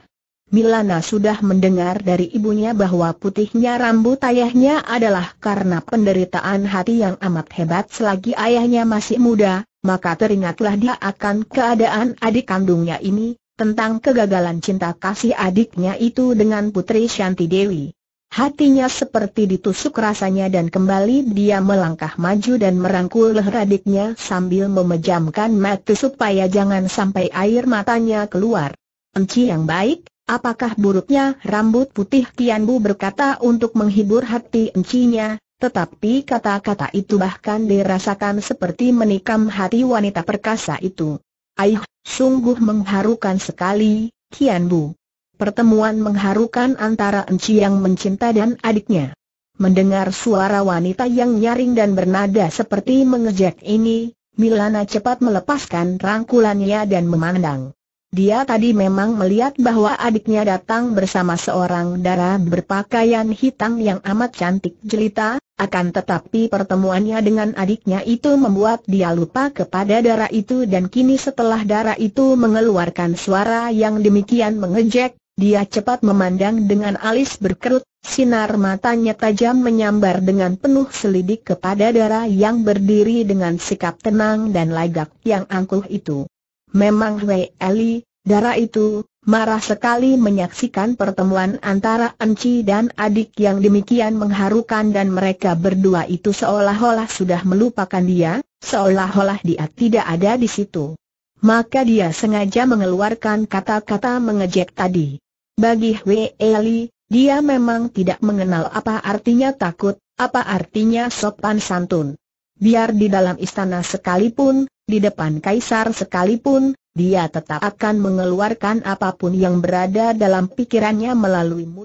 Milana sudah mendengar dari ibunya bahwa putihnya rambut ayahnya adalah karena penderitaan hati yang amat hebat selagi ayahnya masih muda, maka teringatlah dia akan keadaan adik kandungnya ini, tentang kegagalan cinta kasih adiknya itu dengan Putri Shanti Dewi. Hatinya seperti ditusuk rasanya dan kembali dia melangkah maju dan merangkul leher adiknya sambil memejamkan mata supaya jangan sampai air matanya keluar. Enci yang baik, Apakah buruknya rambut putih Kianbu berkata untuk menghibur hati encinya, tetapi kata-kata itu bahkan dirasakan seperti menikam hati wanita perkasa itu. Aih, sungguh mengharukan sekali, Kianbu. Pertemuan mengharukan antara Enci yang mencinta dan adiknya. Mendengar suara wanita yang nyaring dan bernada seperti mengejek ini, Milana cepat melepaskan rangkulannya dan memandang. Dia tadi memang melihat bahwa adiknya datang bersama seorang dara berpakaian hitam yang amat cantik jelita, akan tetapi pertemuannya dengan adiknya itu membuat dia lupa kepada dara itu dan kini setelah dara itu mengeluarkan suara yang demikian mengejek, dia cepat memandang dengan alis berkerut, sinar matanya tajam menyambar dengan penuh selidik kepada dara yang berdiri dengan sikap tenang dan lagak yang angkuh itu. Memang Wei Eli, darah itu, marah sekali menyaksikan pertemuan antara Enci dan adik yang demikian mengharukan dan mereka berdua itu seolah-olah sudah melupakan dia, seolah-olah dia tidak ada di situ. Maka dia sengaja mengeluarkan kata-kata mengejek tadi. Bagi Wei Eli, dia memang tidak mengenal apa artinya takut, apa artinya sopan santun biar di dalam istana sekalipun, di depan kaisar sekalipun, dia tetap akan mengeluarkan apapun yang berada dalam pikirannya melalui mulut.